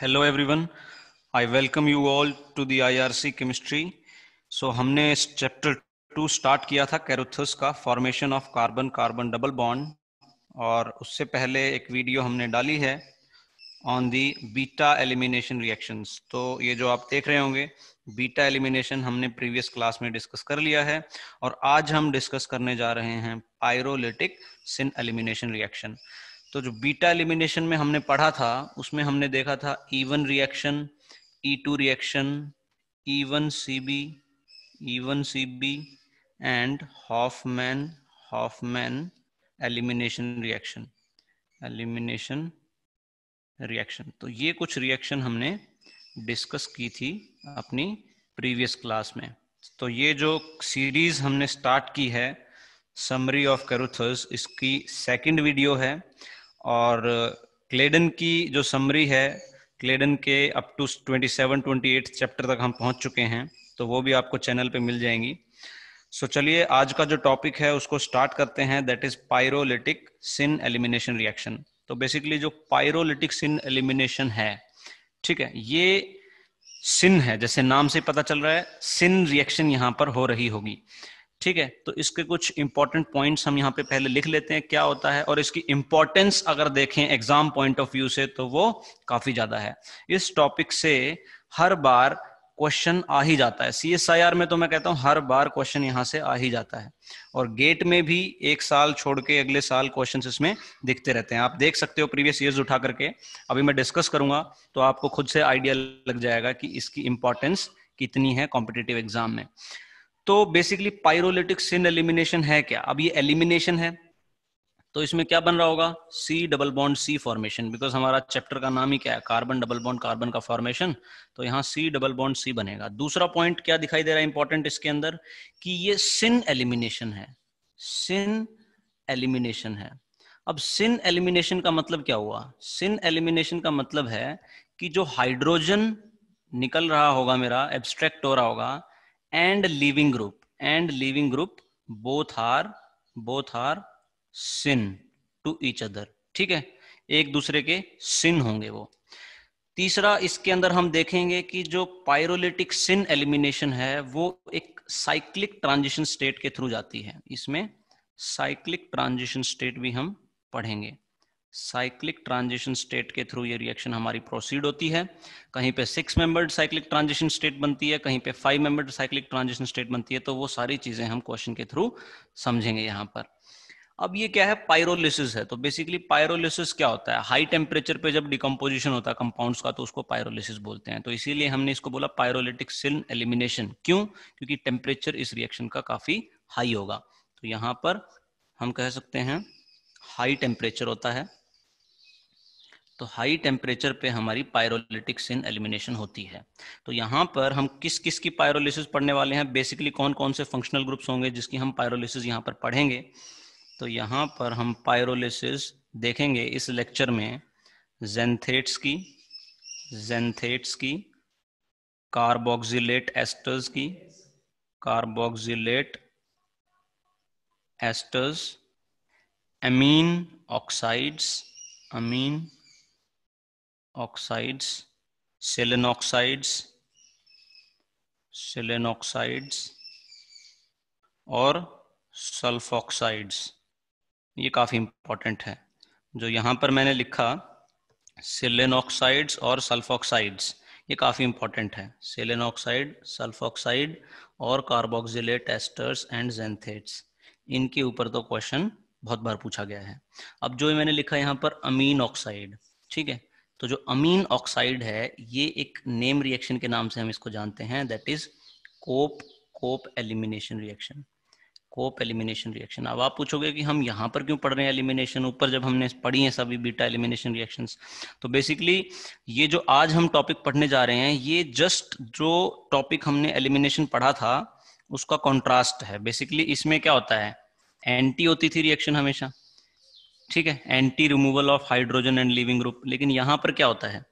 Hello everyone I welcome you all to the IRC chemistry so हमने chapter two start किया था कैरोथस का formation of carbon carbon double bond और उससे पहले एक वीडियो हमने डाली है on the beta elimination reactions तो ये जो आप देख रहे होंगे बीटा एलिमिनेशन हमने प्रीवियस क्लास में डिस्कस कर लिया है और आज हम डिस्कस करने जा रहे हैं पायरोलिटिक सिन एलिमिनेशन रिएक्शन तो जो बीटा एलिमिनेशन में हमने पढ़ा था उसमें हमने देखा था E one reaction E two reaction E one C B E one C B and Hofmann elimination reaction elimination reaction तो ये कुछ रिएक्शन हमने डिस्कस की थी अपनी प्रीवियस क्लास में तो ये जो सीरीज हमने स्टार्ट की है समरी ऑफ करुथर्स इसकी सेकंड वीडियो है और क्लेडन की जो समरी है क्लेडन के अप टू 27, 28 चैप्टर तक हम पहुंच चुके हैं तो वो भी आपको चैनल पे मिल जाएंगी सो so, चलिए आज का जो टॉपिक है उसको स्टार्ट करते हैं that is pyrolytic syn elimination reaction तो बेसिकली जो पायरोलिटिक सिन एलिमिनेशन है ठीक है ये सिन है जैसे नाम से पता चल रहा है सिन रिएक्शन यहां पर हो रही होगी ठीक है तो इसके कुछ इंपॉर्टेंट पॉइंट्स हम यहाँ पे पहले लिख लेते हैं क्या होता है और इसकी इंपॉर्टेंस अगर देखें एग्जाम पॉइंट ऑफ व्यू से तो वो काफी ज्यादा है इस टॉपिक से हर बार क्वेश्चन आ ही जाता है सीएसआईआर में तो मैं कहता हूँ हर बार क्वेश्चन यहाँ से आ ही जाता है और गेट में भी एक साल छोड़ के अगले साल क्वेश्चन इसमें दिखते रहते हैं आप देख सकते हो प्रीवियस ईयर्स उठा करके अभी मैं डिस्कस करूंगा तो आपको खुद से आइडिया लग जाएगा कि इसकी इंपॉर्टेंस कितनी है कॉम्पिटेटिव एग्जाम में तो बेसिकली पायरोलिटिक सिन एलिमिनेशन है क्या अब ये एलिमिनेशन है तो इसमें क्या बन रहा होगा C double bond C formation because हमारा चैप्टर का नाम ही क्या है कार्बन डबल बॉन्ड कार्बन का फॉर्मेशन तो यहाँ सी डबल बॉन्ड सी बनेगा दूसरा पॉइंट क्या दिखाई दे रहा है इंपॉर्टेंट इसके अंदर कि ये सिन एलिमिनेशन है सिन एलिमिनेशन है अब सिन एलिमिनेशन का मतलब क्या हुआ सिन एलिमिनेशन का मतलब है कि जो हाइड्रोजन निकल रहा होगा मेरा एब्स्ट्रैक्ट हो रहा होगा and leaving group and leaving group both are both are sin to each other ठीक है एक दूसरे के सिन होंगे वो तीसरा इसके अंदर हम देखेंगे कि जो पायरोलिटिक सिन एलिमिनेशन है वो एक साइक्लिक ट्रांजिशन स्टेट के थ्रू जाती है इसमें साइक्लिक ट्रांजिशन स्टेट भी हम पढ़ेंगे साइक्लिक ट्रांजिशन स्टेट के थ्रू ये रिएक्शन हमारी प्रोसीड होती है कहीं पे six membered cyclic transition state बनती है कहीं पे five membered cyclic transition state बनती है तो वो सारी चीजें हम क्वेश्चन के थ्रू समझेंगे यहाँ पर अब ये क्या है पायरोलिसिस है तो बेसिकली पायरोलिसिस क्या होता है हाई टेम्परेचर पे जब डिकम्पोजिशन होता है कंपाउंड का तो उसको पायरोलिसिस बोलते हैं तो इसीलिए हमने इसको बोला पायरोलिटिक सिल एलिमिनेशन क्यों क्योंकि टेम्परेचर इस रिएक्शन का काफी हाई होगा तो यहाँ पर हम कह सकते हैं हाई टेम्परेचर होता है तो हाई टेम्परेचर पे हमारी पायरोलिटिक सिन एलिमिनेशन होती है तो यहाँ पर हम किस किस की पायरोलिसिस पढ़ने वाले हैं बेसिकली कौन कौन से फंक्शनल ग्रुप्स होंगे जिसकी हम पायरोलिसिस यहाँ पर पढ़ेंगे तो यहाँ पर हम पायरोलिसिस देखेंगे इस लेक्चर में जेंथेट्स की जेंथेट्स की कार्बोक्सिलेट एस्टर्स की carboxylate esters amine oxides amine oxides selene oxides और सल्फॉक्साइड्स ये काफ़ी इंपॉर्टेंट है जो यहां पर मैंने लिखा सिलेन ऑक्साइड्स और सल्फॉक्साइड्स ये काफ़ी इंपॉर्टेंट है सिलेन ऑक्साइड सल्फॉक्साइड और कार्बोक्सिलेट एस्टर्स एंड जेंथेट्स इनके ऊपर तो क्वेश्चन बहुत बार पूछा गया है अब जो मैंने लिखा यहां पर अमीन ऑक्साइड ठीक है तो जो अमीन ऑक्साइड है ये एक नेम रिएक्शन के नाम से हम इसको जानते हैं that is Cope Cope elimination reaction Cope elimination reaction अब आप पूछोगे कि हम यहाँ पर क्यों पढ़ रहे हैं एलिमिनेशन ऊपर जब हमने पढ़ी हैं सभी बीटा एलिमिनेशन रिएक्शंस तो बेसिकली ये जो आज हम टॉपिक पढ़ने जा रहे हैं ये जस्ट जो टॉपिक हमने एलिमिनेशन पढ़ा था उसका कॉन्ट्रास्ट है बेसिकली इसमें क्या होता है एंटी होती थी रिएक्शन हमेशा ठीक है anti removal of hydrogen and leaving group लेकिन यहां पर क्या होता है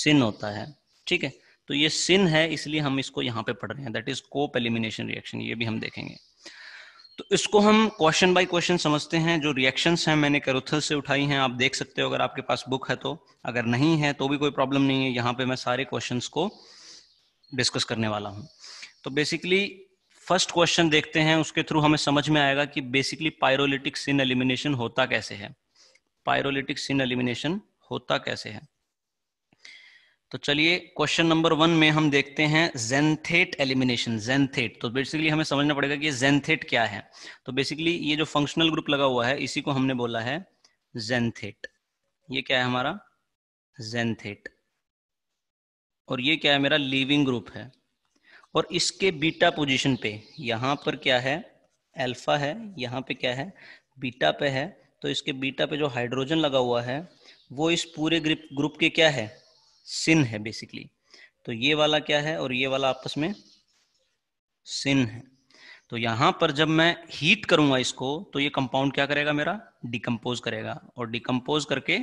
सिन होता है ठीक है तो ये सिन है इसलिए हम इसको यहां पे पढ़ रहे हैं that is Cope elimination reaction ये भी हम देखेंगे तो इसको हम क्वेश्चन बाय क्वेश्चन समझते हैं जो रिएक्शंस हैं मैंने करुथल से उठाई हैं आप देख सकते हो अगर आपके पास बुक है तो अगर नहीं है तो भी कोई प्रॉब्लम नहीं है यहाँ पे मैं सारे क्वेश्चंस को डिस्कस करने वाला हूँ तो बेसिकली फर्स्ट क्वेश्चन देखते हैं उसके थ्रू हमें समझ में आएगा कि बेसिकली पायरोलिटिक सिन एलिमिनेशन होता कैसे है पायरोलिटिक सिन एलिमिनेशन होता कैसे है तो चलिए क्वेश्चन नंबर वन में हम देखते हैं जेंथेट एलिमिनेशन जेंथेट तो बेसिकली हमें समझना पड़ेगा कि जेंथेट क्या है तो बेसिकली ये जो फंक्शनल ग्रुप लगा हुआ है इसी को हमने बोला है जेंथेट ये क्या है हमारा जेंथेट और ये क्या है मेरा लिविंग ग्रुप है और इसके बीटा पोजीशन पे यहाँ पर क्या है अल्फा है यहाँ पे क्या है बीटा पे है तो इसके बीटा पे जो हाइड्रोजन लगा हुआ है वो इस पूरे ग्रुप ग्रुप के क्या है सिन है बेसिकली तो ये वाला क्या है और ये वाला आपस में सिन है तो यहां पर जब मैं हीट करूंगा इसको तो ये कंपाउंड क्या करेगा मेरा डिकम्पोज करेगा और डिकम्पोज करके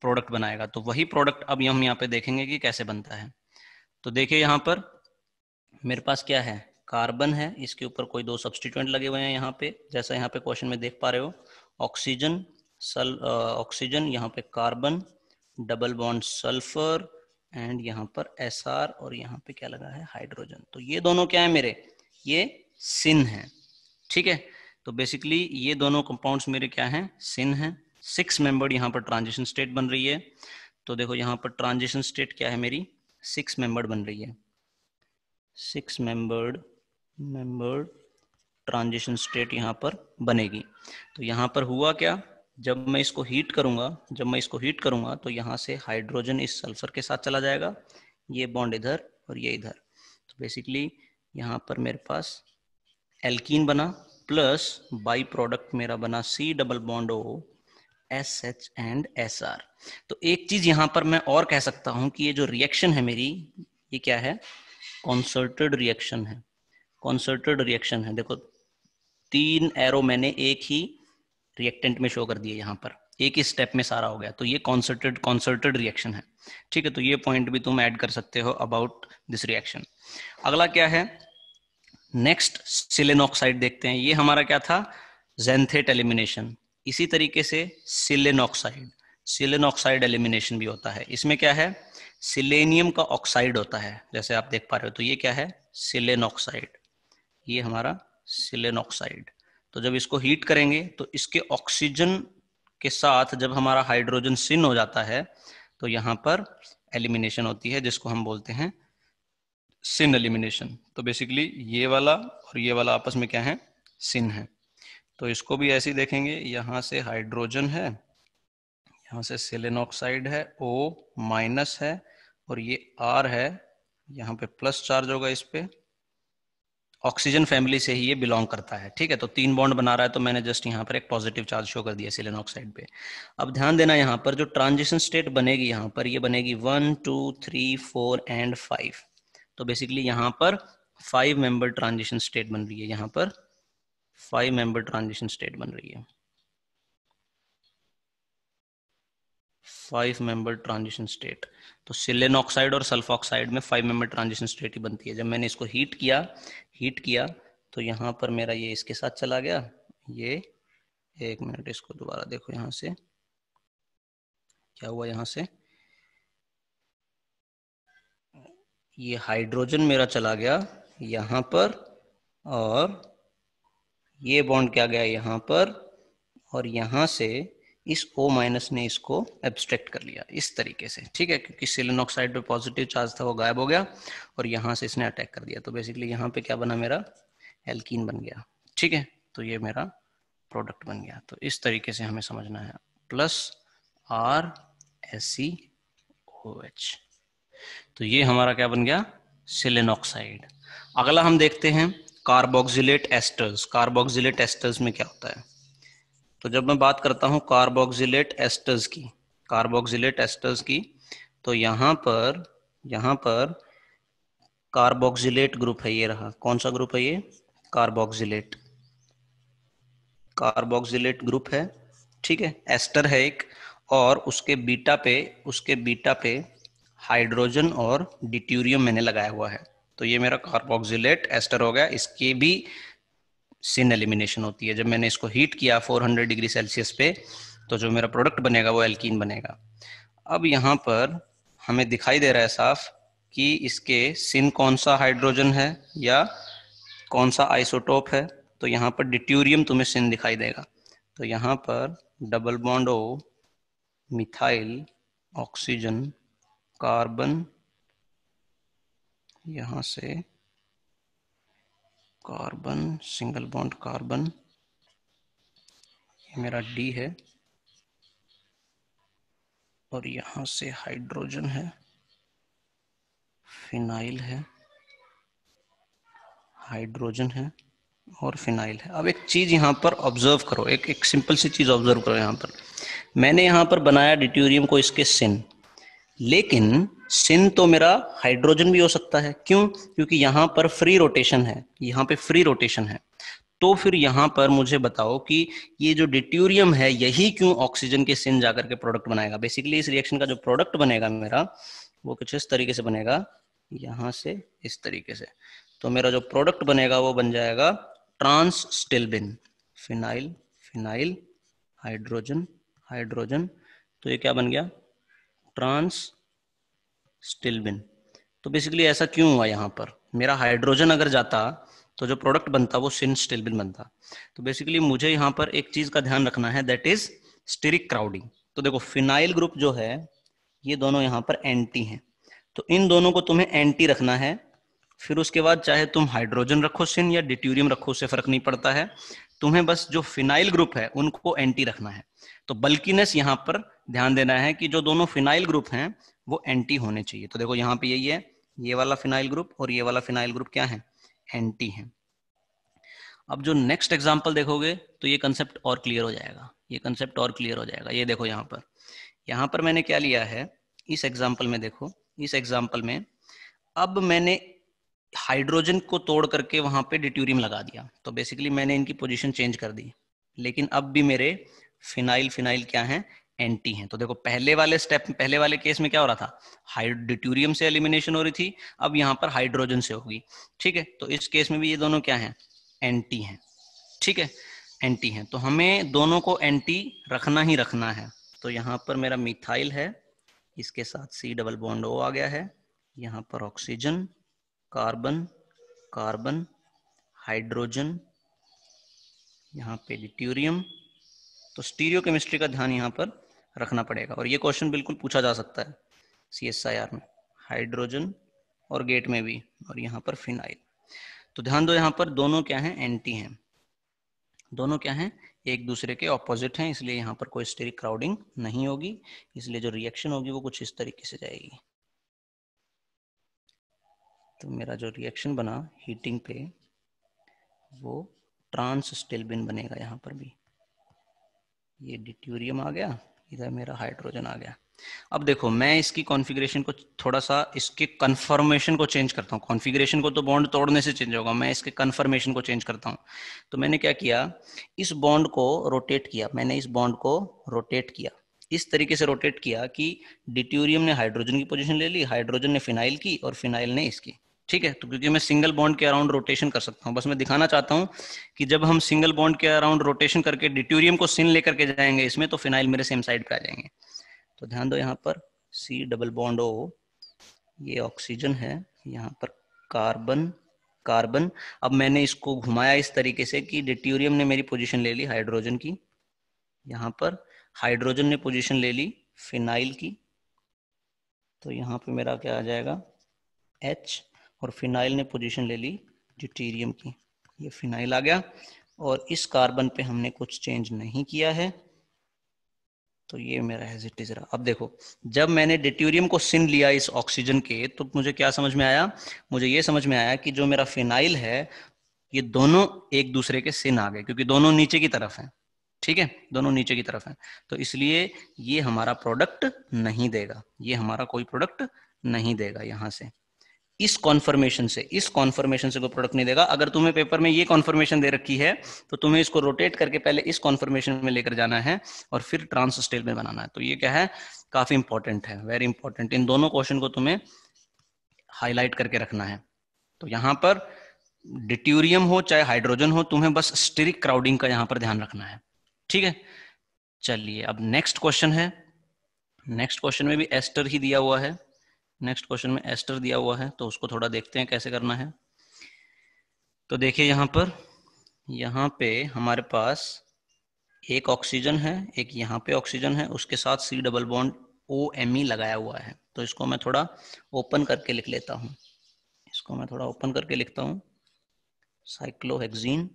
प्रोडक्ट बनाएगा तो वही प्रोडक्ट अब हम यहाँ पे देखेंगे कि कैसे बनता है तो देखिए यहाँ पर मेरे पास क्या है कार्बन है इसके ऊपर कोई दो सब्सटीट्यूएंट लगे हुए हैं यहाँ पे जैसा यहाँ पे क्वेश्चन में देख पा रहे हो ऑक्सीजन सल ऑक्सीजन यहाँ पे carbon double bond sulphur and यहाँ पर एस और यहाँ पे क्या लगा है हाइड्रोजन तो ये दोनों क्या है मेरे ये सिन है ठीक है तो बेसिकली ये दोनों कंपाउंड्स मेरे क्या हैं सिन हैं सिक्स मेंबर्ड यहाँ पर ट्रांजिशन स्टेट बन रही है तो देखो यहाँ पर ट्रांजिशन स्टेट क्या है मेरी सिक्स मेंबर्ड बन रही है six membered membered transition state यहाँ पर बनेगी तो यहाँ पर हुआ क्या जब मैं इसको हीट करूंगा जब मैं इसको हीट करूंगा तो यहाँ से हाइड्रोजन इस सल्फर के साथ चला जाएगा ये बॉन्ड इधर और ये इधर तो बेसिकली यहाँ पर मेरे पास एल्कीन बना प्लस बाई प्रोडक्ट मेरा बना C double bond O S H and S R तो एक चीज यहाँ पर मैं और कह सकता हूं कि ये जो रिएक्शन है मेरी ये क्या है कॉन्सर्टेड रिएक्शन है कॉन्सर्टेड रिएक्शन है देखो तीन एरो मैंने एक ही रिएक्टेंट में शो कर दिए यहाँ पर एक ही स्टेप में सारा हो गया तो ये कॉन्सर्टेड कॉन्सर्टेड रिएक्शन है ठीक है तो ये पॉइंट भी तुम ऐड कर सकते हो अबाउट दिस रिएक्शन अगला क्या है नेक्स्ट सिलेन ऑक्साइड देखते हैं ये हमारा क्या था जेंथेट एलिमिनेशन इसी तरीके से selenoxide selenoxide elimination भी होता है इसमें क्या है सिलेनियम का ऑक्साइड होता है जैसे आप देख पा रहे हो तो ये क्या है सिलेन ऑक्साइड ये हमारा सिलेन ऑक्साइड तो जब इसको हीट करेंगे तो इसके ऑक्सीजन के साथ जब हमारा हाइड्रोजन सिन हो जाता है तो यहां पर एलिमिनेशन होती है जिसको हम बोलते हैं सिन एलिमिनेशन तो बेसिकली ये वाला और ये वाला आपस में क्या है सिन है तो इसको भी ऐसे ही देखेंगे यहां से हाइड्रोजन है यहां से सिलेन ऑक्साइड है ओ माइनस है और ये आर है यहाँ पे प्लस चार्ज होगा इस पे ऑक्सीजन फैमिली से ही ये बिलोंग करता है ठीक है तो तीन बॉन्ड बना रहा है तो मैंने जस्ट यहाँ पर एक पॉजिटिव चार्ज शो कर दिया सिलेन ऑक्साइड पे अब ध्यान देना यहाँ पर जो ट्रांजिशन स्टेट बनेगी यहाँ पर ये बनेगी one two three four and five तो बेसिकली यहाँ पर फाइव मेंबर ट्रांजिशन स्टेट बन रही है यहाँ पर फाइव मेंबर ट्रांजिशन स्टेट बन रही है फाइव मेंबर ट्रांजिशन स्टेट तो सिलेन ऑक्साइड और सल्फ ऑक्साइड में फाइव मेंबर ट्रांजिशन स्टेट ही बनती है जब मैंने इसको हीट किया हीट किया तो यहाँ पर मेरा ये इसके साथ चला गया ये एक मिनट इसको दोबारा देखो यहाँ से क्या हुआ यहाँ से ये हाइड्रोजन मेरा चला गया यहां पर और ये बॉन्ड क्या गया यहां पर और यहां से इस O माइनस ने इसको एब्स्ट्रैक्ट कर लिया इस तरीके से ठीक है क्योंकि सिलिन ऑक्साइड पे पॉजिटिव चार्ज था वो गायब हो गया और यहाँ से इसने अटैक कर दिया तो बेसिकली यहाँ पे क्या बना मेरा एल्किन बन गया ठीक है तो ये मेरा प्रोडक्ट बन गया तो इस तरीके से हमें समझना है plus R S C O H तो ये हमारा क्या बन गया सिलेन ऑक्साइड अगला हम देखते हैं कार्बोक्सिलेट एस्टर्स कार्बोक्सिलेट एस्टर्स में क्या होता है तो जब मैं बात करता हूँ कार्बोक्सिलेट एस्टर्स की कार्बोक्सिलेट एस्टर्स की तो यहां पर यहां पर कार्बोक्सिलेट ग्रुप है ये रहा कौन सा ग्रुप है ये कार्बोक्सिलेट कार्बोक्सिलेट ग्रुप है ठीक है एस्टर है एक और उसके बीटा पे उसके बीटा पे हाइड्रोजन और डिट्यूरियम मैंने लगाया हुआ है तो ये मेरा कार्बोक्सिलेट एस्टर हो गया इसके भी सिन एलिमिनेशन होती है जब मैंने इसको हीट किया 400 डिग्री सेल्सियस पे तो जो मेरा प्रोडक्ट बनेगा वो एल्किन बनेगा अब यहाँ पर हमें दिखाई दे रहा है साफ कि इसके सिन कौन सा हाइड्रोजन है या कौन सा आइसोटोप है तो यहाँ पर डिट्यूरियम तुम्हें सिन दिखाई देगा तो यहाँ पर डबल बॉन्डो मिथाइल ऑक्सीजन कार्बन यहां से कार्बन सिंगल बॉन्ड कार्बन ये मेरा डी है और यहां से हाइड्रोजन है फिनाइल है हाइड्रोजन है और फिनाइल है अब एक चीज़ यहां पर ऑब्जर्व करो एक एक सिंपल सी चीज़ ऑब्जर्व करो यहां पर मैंने यहां पर बनाया डिट्यूरियम को इसके सिन लेकिन सिन तो मेरा हाइड्रोजन भी हो सकता है क्यों क्योंकि यहां पर फ्री रोटेशन है यहां पे फ्री रोटेशन है तो फिर यहां पर मुझे बताओ कि ये जो डिट्यूरियम है यही क्यों ऑक्सीजन के सिन जाकर के प्रोडक्ट बनाएगा बेसिकली इस रिएक्शन का जो प्रोडक्ट बनेगा मेरा वो कुछ इस तरीके से बनेगा यहां से इस तरीके से तो मेरा जो प्रोडक्ट बनेगा वो बन जाएगा trans stilbene phenyl phenyl hydrogen hydrogen तो ये क्या बन गया फ्रांस स्टिलबिन तो बेसिकली ऐसा क्यों हुआ यहाँ पर मेरा हाइड्रोजन अगर जाता तो जो प्रोडक्ट बनता वो सिन स्टिलबिन बनता तो बेसिकली मुझे यहाँ पर एक चीज का ध्यान रखना है दैट इज स्टिरिक क्राउडिंग तो देखो फिनाइल ग्रुप जो है ये दोनों यहाँ पर एंटी हैं तो इन दोनों को तुम्हें एंटी रखना है फिर उसके बाद चाहे तुम हाइड्रोजन रखो सिन या डिट्यूरियम रखो उससे फर्क नहीं पड़ता है तुम्हें बस जो फिनाइल ग्रुप है उनको एंटी रखना है तो बल्किनेस यहां पर ध्यान देना है कि जो दोनों फिनाइल ग्रुप हैं वो एंटी होने चाहिए तो देखो यहाँ पे यही है ये वाला फिनाइल ग्रुप और ये वाला फिनाइल ग्रुप क्या है एंटी है अब जो नेक्स्ट एग्जाम्पल देखोगे तो ये कंसेप्ट और क्लियर हो जाएगा ये कंसेप्ट और क्लियर हो जाएगा ये देखो यहाँ पर यहां पर मैंने क्या लिया है इस एग्जाम्पल में देखो इस एग्जाम्पल में अब मैंने हाइड्रोजन को तोड़ करके वहां पे डिट्यूरियम लगा दिया तो बेसिकली मैंने इनकी पोजीशन चेंज कर दी लेकिन अब भी मेरे फिनाइल फिनाइल क्या है एंटी हैं तो देखो पहले वाले स्टेप पहले वाले केस में क्या हो रहा था हाइड्रोट्यूरियम से एलिमिनेशन हो रही थी अब यहां पर हाइड्रोजन से होगी ठीक है तो इस केस में भी ये दोनों क्या है एंटी हैं ठीक है एंटी हैं तो हमें दोनों को एंटी रखना ही रखना है तो यहां पर मेरा मिथाइल है इसके साथ सी डबल बॉन्ड ओ आ गया है यहां पर ऑक्सीजन कार्बन कार्बन हाइड्रोजन यहाँ पे लिट्यूरियम तो स्टीरियो केमिस्ट्री का ध्यान यहाँ पर रखना पड़ेगा और ये क्वेश्चन बिल्कुल पूछा जा सकता है सी एस आई आर में हाइड्रोजन और गेट में भी और यहाँ पर फिनाइल तो ध्यान दो यहाँ पर दोनों क्या हैं एंटी हैं दोनों क्या हैं एक दूसरे के ऑपोजिट हैं इसलिए यहाँ पर कोई स्टेरिक क्राउडिंग नहीं होगी इसलिए जो रिएक्शन होगी वो कुछ इस तरीके से जाएगी तो मेरा जो रिएक्शन बना हीटिंग पे वो ट्रांस स्टेलबिन बनेगा यहाँ पर भी ये डिट्यूरियम आ गया इधर मेरा हाइड्रोजन आ गया अब देखो मैं इसकी कॉन्फ़िगरेशन को थोड़ा सा इसके कन्फर्मेशन को चेंज करता हूँ कॉन्फ़िगरेशन को तो बॉन्ड तोड़ने से चेंज होगा मैं इसके कन्फर्मेशन को चेंज करता हूँ तो मैंने क्या किया इस बॉन्ड को रोटेट किया मैंने इस बॉन्ड को रोटेट किया इस तरीके से रोटेट किया कि डिट्यूरियम ने हाइड्रोजन की पोजिशन ले ली हाइड्रोजन ने फिनाइल की और फिनाइल ने इसकी ठीक है तो क्योंकि मैं सिंगल बॉन्ड के अराउंड रोटेशन कर सकता हूं बस मैं दिखाना चाहता हूं कि जब हम सिंगल बॉन्ड के अराउंड रोटेशन करके डिट्यूरियम को सिन लेकर के जाएंगे इसमें तो फिनाइल मेरे सेम साइड पे आ जाएंगे तो ध्यान दो यहाँ पर सी डबल बॉन्ड ओ ये ऑक्सीजन है यहाँ पर कार्बन कार्बन अब मैंने इसको घुमाया इस तरीके से कि डिट्यूरियम ने मेरी पोजिशन ले ली हाइड्रोजन की यहाँ पर हाइड्रोजन ने पोजिशन ले ली फिनाइल की तो यहाँ पे मेरा क्या आ जाएगा H और फिनाइल ने पोजीशन ले ली ड्यूटीरियम की ये फिनाइल आ गया और इस कार्बन पे हमने कुछ चेंज नहीं किया है तो ये मेरा है अब देखो जब मैंने डिट्यूरियम को सिन लिया इस ऑक्सीजन के तो मुझे क्या समझ में आया मुझे ये समझ में आया कि जो मेरा फिनाइल है ये दोनों एक दूसरे के सिन आ गए क्योंकि दोनों नीचे की तरफ हैं ठीक है दोनों नीचे की तरफ हैं तो इसलिए ये हमारा प्रोडक्ट नहीं देगा ये हमारा कोई प्रोडक्ट नहीं देगा यहाँ से इस कॉन्फर्मेशन से इस कॉन्फर्मेशन से कोई प्रोडक्ट नहीं देगा अगर तुम्हें पेपर में ये कॉन्फर्मेशन दे रखी है तो तुम्हें इसको रोटेट करके पहले इस कॉन्फर्मेशन में लेकर जाना है और फिर ट्रांस स्टेल में बनाना है तो ये क्या है काफी इंपॉर्टेंट है वेरी इंपॉर्टेंट इन दोनों क्वेश्चन को तुम्हें हाईलाइट करके रखना है तो यहां पर डिट्यूरियम हो चाहे हाइड्रोजन हो तुम्हें बस स्टेरिक क्राउडिंग का यहां पर ध्यान रखना है ठीक है चलिए अब नेक्स्ट क्वेश्चन है नेक्स्ट क्वेश्चन में भी एस्टर ही दिया हुआ है नेक्स्ट क्वेश्चन में एस्टर दिया हुआ है तो उसको थोड़ा देखते हैं कैसे करना है तो देखिए यहाँ पर यहाँ पे हमारे पास एक ऑक्सीजन है एक यहाँ पे ऑक्सीजन है उसके साथ C double bond O M E लगाया हुआ है तो इसको मैं थोड़ा ओपन करके लिख लेता हूँ इसको मैं थोड़ा ओपन करके लिखता हूँ साइक्लोहेक्सीन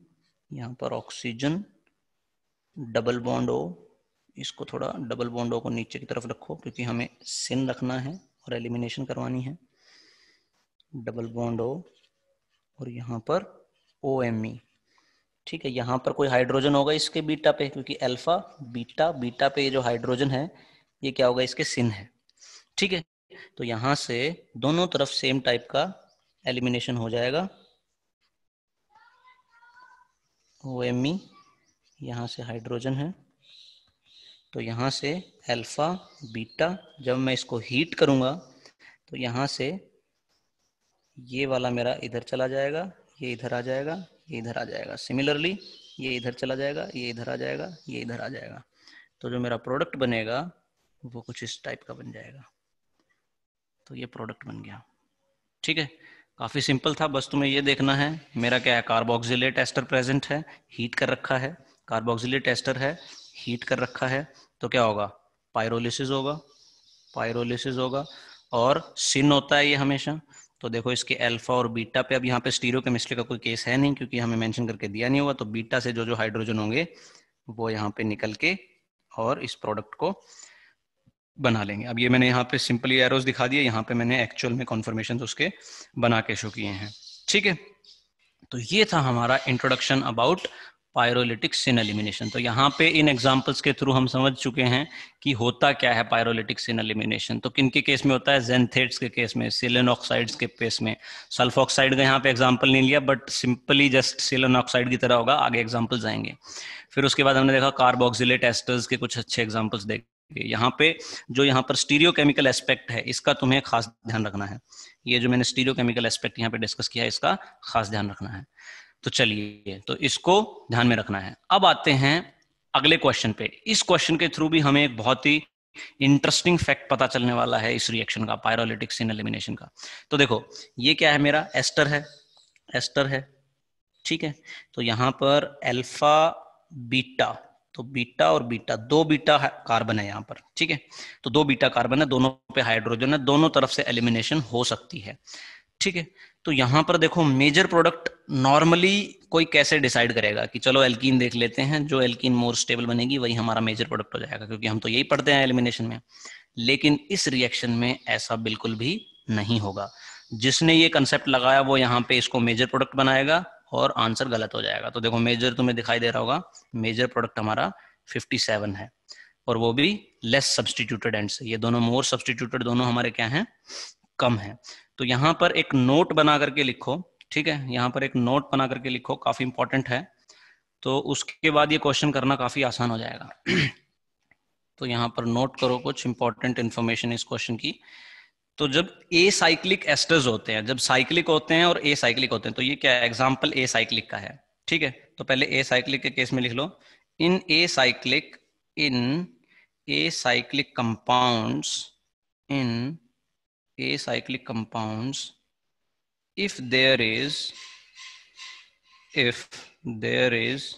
यहाँ पर ऑक्सीजन डबल बॉन्ड ओ इसको थोड़ा डबल बॉन्ड ओ को नीचे की तरफ रखो क्योंकि हमें सिन रखना है और एलिमिनेशन करवानी है डबल बॉन्ड ओ और यहाँ पर ओ एम ई ठीक है यहाँ पर कोई हाइड्रोजन होगा इसके बीटा पे क्योंकि अल्फा बीटा बीटा पे जो हाइड्रोजन है ये क्या होगा इसके सिन है ठीक है तो यहाँ से दोनों तरफ सेम टाइप का एलिमिनेशन हो जाएगा ओ एम ई यहाँ से हाइड्रोजन है तो यहाँ से अल्फा बीटा जब मैं इसको हीट करूंगा तो यहाँ से ये वाला मेरा इधर चला जाएगा ये इधर आ जाएगा ये इधर आ जाएगा सिमिलरली ये इधर चला जाएगा ये इधर आ जाएगा ये इधर आ जाएगा तो जो मेरा प्रोडक्ट बनेगा वो कुछ इस टाइप का बन जाएगा तो ये प्रोडक्ट बन गया ठीक है काफ़ी सिंपल था बस तुम्हें ये देखना है मेरा क्या है कार्बोक्सिलेट एस्टर प्रेजेंट है हीट कर रखा है कार्बोक्सिलेट एस्टर है हीट कर रखा है तो क्या होगा पायरोलिसिस होगा पायरोलिसिस होगा और सिन होता है ये हमेशा तो देखो इसके अल्फा और बीटा पे अब यहाँ पे स्टीरो केमिस्ट्री का कोई केस है नहीं क्योंकि हमें मेंशन करके दिया नहीं हुआ तो बीटा से जो जो हाइड्रोजन होंगे वो यहाँ पे निकल के और इस प्रोडक्ट को बना लेंगे अब ये मैंने यहाँ पे सिंपली एरोज दिखा दिए यहाँ पे मैंने एक्चुअल में कॉन्फर्मेशन उसके बना के शो किए हैं ठीक है तो ये था हमारा introduction about pyrolytic syn elimination तो यहाँ पे इन एग्जांपल्स के थ्रू हम समझ चुके हैं कि होता क्या है पायरोलिटिक सिन एलिमिनेशन तो किन के केस में होता है जेंथेट्स के केस में सिलन ऑक्साइड्स के केस में सल्फ ऑक्साइड का यहाँ पे एग्जांपल नहीं लिया but simply just selenoxide की तरह होगा आगे एग्जाम्पल्स आएंगे फिर उसके बाद हमने देखा कार्बोक्सिलेट एस्टर्स के कुछ अच्छे एग्जाम्पल्स देख यहाँ पे जो यहाँ पर स्टीरियोकेमिकल एस्पेक्ट है इसका तुम्हें खास ध्यान रखना है ये जो मैंने स्टीरियोकेमिकल एस्पेक्ट यहाँ पे डिस्कस किया है इसका खास ध्यान रखना है तो चलिए तो इसको ध्यान में रखना है अब आते हैं अगले क्वेश्चन पे इस क्वेश्चन के थ्रू भी हमें एक बहुत ही इंटरेस्टिंग फैक्ट पता चलने वाला है इस रिएक्शन का पायरोलिटिक्स इन एलिमिनेशन का तो देखो ये क्या है मेरा एस्टर है एस्टर है ठीक है तो यहां पर अल्फा बीटा तो बीटा और बीटा दो बीटा कार्बन है यहाँ पर ठीक है तो दो बीटा कार्बन है दोनों पे हाइड्रोजन है दोनों तरफ से एलिमिनेशन हो सकती है ठीक है तो यहां पर देखो मेजर प्रोडक्ट नॉर्मली कोई कैसे डिसाइड करेगा कि चलो एल्कीन देख लेते हैं जो एल्कीन मोर स्टेबल बनेगी वही हमारा मेजर प्रोडक्ट हो जाएगा क्योंकि हम तो यही पढ़ते हैं एलिमिनेशन में लेकिन इस रिएक्शन में ऐसा बिल्कुल भी नहीं होगा जिसने ये कंसेप्ट लगाया वो यहाँ पे इसको मेजर प्रोडक्ट बनाएगा और आंसर गलत हो जाएगा तो देखो मेजर तुम्हें दिखाई दे रहा होगा मेजर प्रोडक्ट हमारा 57 है और वो भी लेस सब्सटीट्यूटेड एंड ये दोनों मोर सब्सटीट्यूटेड दोनों हमारे क्या हैं कम है तो यहां पर एक नोट बना करके लिखो ठीक है यहां पर एक नोट बना करके लिखो काफी इंपॉर्टेंट है तो उसके बाद ये क्वेश्चन करना काफी आसान हो जाएगा तो यहां पर नोट करो कुछ इंपॉर्टेंट इंफॉर्मेशन इस क्वेश्चन की तो जब ए साइक्लिक एस्टर्स होते हैं जब साइक्लिक होते हैं और ए साइक्लिक होते हैं तो ये क्या है एग्जाम्पल ए साइक्लिक का है ठीक है तो पहले ए साइक्लिक के केस में लिख लो in acyclic in acyclic compounds in acyclic compounds if there is if there is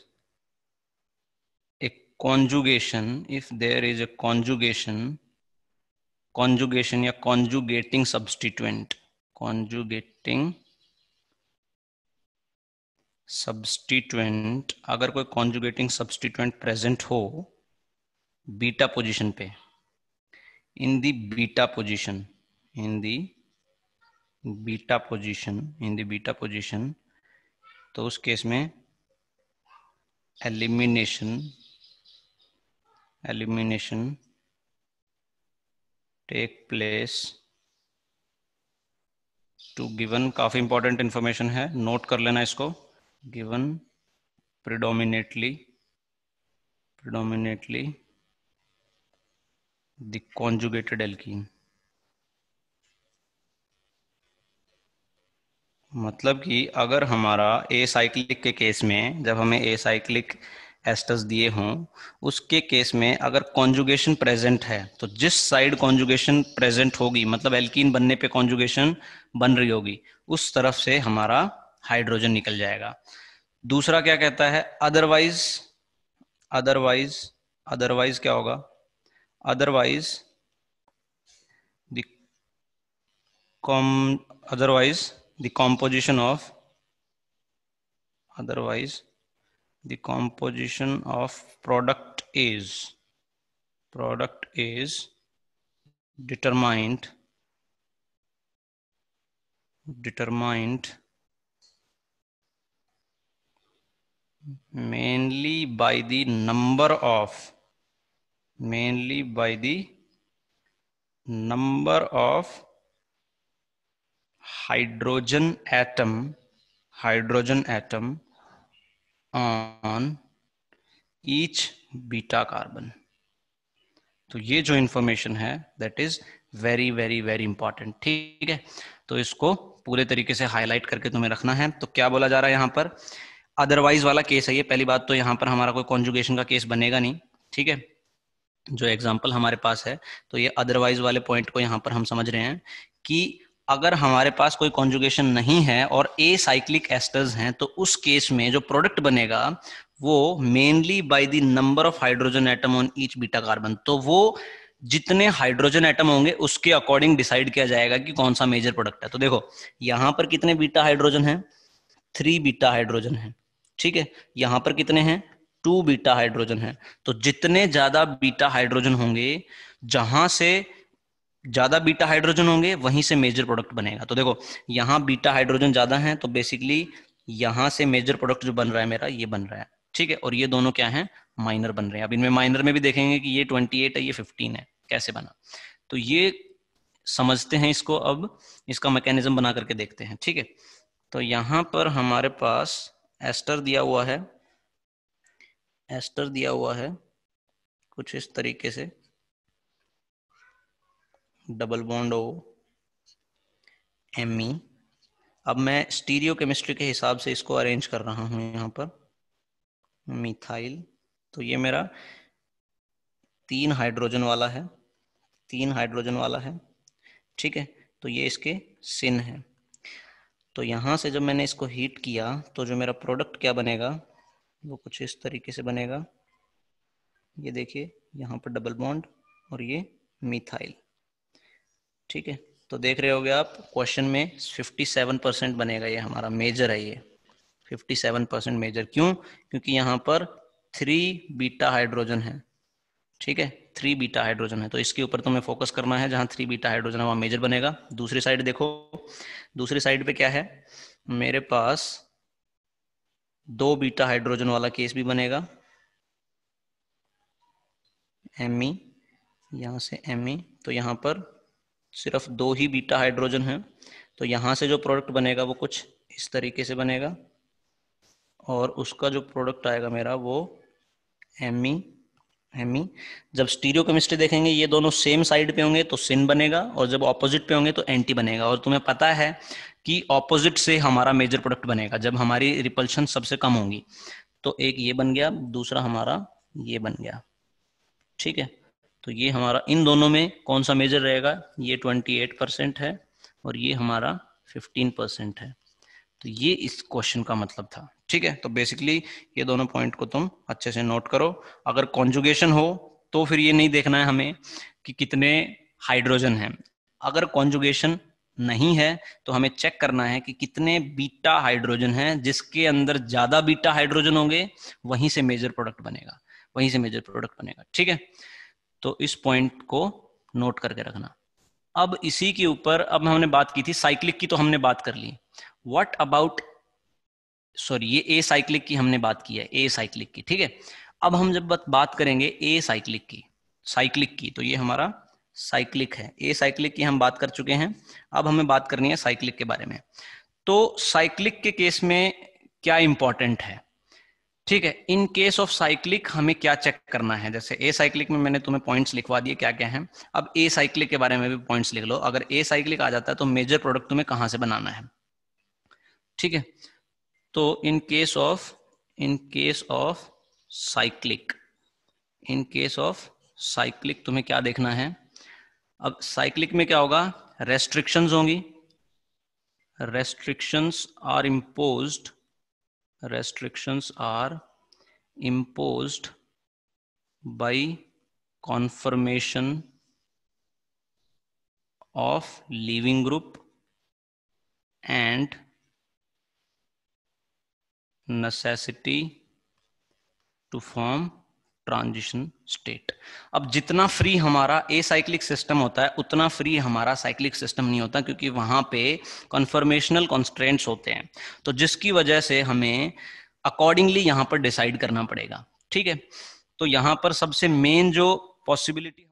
a conjugation if there is a conjugation conjugation या conjugating substituent conjugating substituent अगर कोई conjugating substituent present हो beta position पे in the beta position in the beta position in the beta position तो उस case में elimination elimination take place to given काफी important information है नोट कर लेना इसको given predominantly predominantly the conjugated alkene मतलब कि अगर हमारा ए साइक्लिक के केस में जब हमें ए साइक्लिक एस्टस दिए हों उसके केस में अगर कॉन्जुगेशन प्रेजेंट है तो जिस साइड कॉन्जुगेशन प्रेजेंट होगी मतलब एल्कीन बनने पे कॉन्जुगेशन बन रही होगी उस तरफ से हमारा हाइड्रोजन निकल जाएगा दूसरा क्या कहता है अदरवाइज अदरवाइज अदरवाइज क्या होगा otherwise com otherwise the composition of otherwise the composition of product is product is determined determined mainly by the number of mainly by the number of hydrogen atom hydrogen atom on each beta carbon तो ये जो information है that is very very very important ठीक है तो इसको पूरे तरीके से हाईलाइट करके तुम्हें रखना है तो क्या बोला जा रहा है यहां पर अदरवाइज वाला केस है ये पहली बात तो यहां पर हमारा कोई कॉन्जुगेशन का केस बनेगा नहीं ठीक है जो एग्जाम्पल हमारे पास है तो ये अदरवाइज वाले पॉइंट को यहां पर हम समझ रहे हैं कि अगर हमारे पास कोई कॉन्जुगेशन नहीं है और ए साइक्लिक एस्टर्स हैं तो उस केस में जो प्रोडक्ट बनेगा वो mainly by the number of hydrogen atom on each beta carbon तो वो जितने हाइड्रोजन एटम होंगे उसके अकॉर्डिंग डिसाइड किया जाएगा कि कौन सा मेजर प्रोडक्ट है तो देखो यहां पर कितने बीटा हाइड्रोजन है थ्री बीटा हाइड्रोजन है ठीक है यहां पर कितने हैं टू बीटा हाइड्रोजन है तो जितने ज्यादा बीटा हाइड्रोजन होंगे जहां से ज्यादा बीटा हाइड्रोजन होंगे वहीं से मेजर प्रोडक्ट बनेगा तो देखो यहाँ बीटा हाइड्रोजन ज्यादा है तो बेसिकली यहां से मेजर प्रोडक्ट जो बन रहा है मेरा ये बन रहा है ठीक है और ये दोनों क्या है माइनर बन रहे हैं अब इनमें माइनर में भी देखेंगे कि ये 28 है ये 15 है कैसे बना तो ये समझते हैं इसको अब इसका मैकेनिज्म बना करके देखते हैं ठीक है तो यहां पर हमारे पास एस्टर दिया हुआ है एस्टर दिया हुआ है कुछ इस तरीके से double bond O M E अब मैं स्टीरियो केमिस्ट्री के हिसाब से इसको अरेंज कर रहा हूँ यहाँ पर मिथाइल तो ये मेरा तीन हाइड्रोजन वाला है तीन हाइड्रोजन वाला है ठीक है तो ये इसके सिन है तो यहाँ से जब मैंने इसको हीट किया तो जो मेरा प्रोडक्ट क्या बनेगा वो कुछ इस तरीके से बनेगा ये देखिए यहाँ पर डबल बॉन्ड और ये मिथाइल ठीक है तो देख रहे होगे आप क्वेश्चन में 57 परसेंट बनेगा ये हमारा मेजर है ये 57 परसेंट मेजर क्यों क्योंकि यहाँ पर थ्री बीटा हाइड्रोजन है ठीक है थ्री बीटा हाइड्रोजन है तो इसके ऊपर तुम्हें फोकस करना है जहां थ्री बीटा हाइड्रोजन है वहां मेजर बनेगा दूसरी साइड देखो दूसरी साइड पे क्या है मेरे पास दो बीटा हाइड्रोजन वाला केस भी बनेगा एम ई e, यहां से एम ई e, तो यहां पर सिर्फ दो ही बीटा हाइड्रोजन है तो यहाँ से जो प्रोडक्ट बनेगा वो कुछ इस तरीके से बनेगा और उसका जो प्रोडक्ट आएगा मेरा वो एमी एमी e, e। जब स्टीरियो केमिस्ट्री देखेंगे ये दोनों सेम साइड पे होंगे तो सिन बनेगा और जब ऑपोजिट पे होंगे तो एंटी बनेगा और तुम्हें पता है कि ऑपोजिट से हमारा मेजर प्रोडक्ट बनेगा जब हमारी रिपल्शन सबसे कम होगी तो एक ये बन गया दूसरा हमारा ये बन गया ठीक है तो ये हमारा इन दोनों में कौन सा मेजर रहेगा ये 28 परसेंट है और ये हमारा 15 परसेंट है तो ये इस क्वेश्चन का मतलब था ठीक है तो बेसिकली ये दोनों पॉइंट को तुम अच्छे से नोट करो अगर कॉन्जुगेशन हो तो फिर ये नहीं देखना है हमें कि कितने हाइड्रोजन हैं अगर कॉन्जुगेशन नहीं है तो हमें चेक करना है कि कितने बीटा हाइड्रोजन हैं जिसके अंदर ज्यादा बीटा हाइड्रोजन होंगे वहीं से मेजर प्रोडक्ट बनेगा वहीं से मेजर प्रोडक्ट बनेगा ठीक है तो इस पॉइंट को नोट करके रखना अब इसी के ऊपर अब हमने बात की थी साइक्लिक की तो हमने बात कर ली वट अबाउट सॉरी ये ए साइक्लिक की हमने बात की है ए साइक्लिक की ठीक है अब हम जब बात करेंगे ए साइक्लिक की साइक्लिक की तो ये हमारा साइक्लिक है ए साइक्लिक की हम बात कर चुके हैं अब हमें बात करनी है साइक्लिक के बारे में तो साइक्लिक के केस में क्या इंपॉर्टेंट है ठीक है इन केस ऑफ साइक्लिक हमें क्या चेक करना है जैसे ए साइक्लिक में मैंने तुम्हें पॉइंट्स लिखवा दिए क्या क्या हैं अब ए साइक्लिक के बारे में भी पॉइंट्स लिख लो अगर ए साइक्लिक आ जाता है तो मेजर प्रोडक्ट तुम्हें कहां से बनाना है ठीक है तो in case of in case of cyclic in case of cyclic तुम्हें क्या देखना है अब साइक्लिक में क्या होगा रेस्ट्रिक्शंस होंगी restrictions are imposed restrictions are imposed by confirmation of leaving group and necessity to form transition state अब जितना फ्री हमारा ए साइक्लिक सिस्टम होता है उतना फ्री हमारा साइक्लिक सिस्टम नहीं होता क्योंकि वहां पे कन्फर्मेशनल कॉन्स्ट्रेंट्स होते हैं तो जिसकी वजह से हमें अकॉर्डिंगली यहाँ पर डिसाइड करना पड़ेगा ठीक है तो यहां पर सबसे मेन जो पॉसिबिलिटी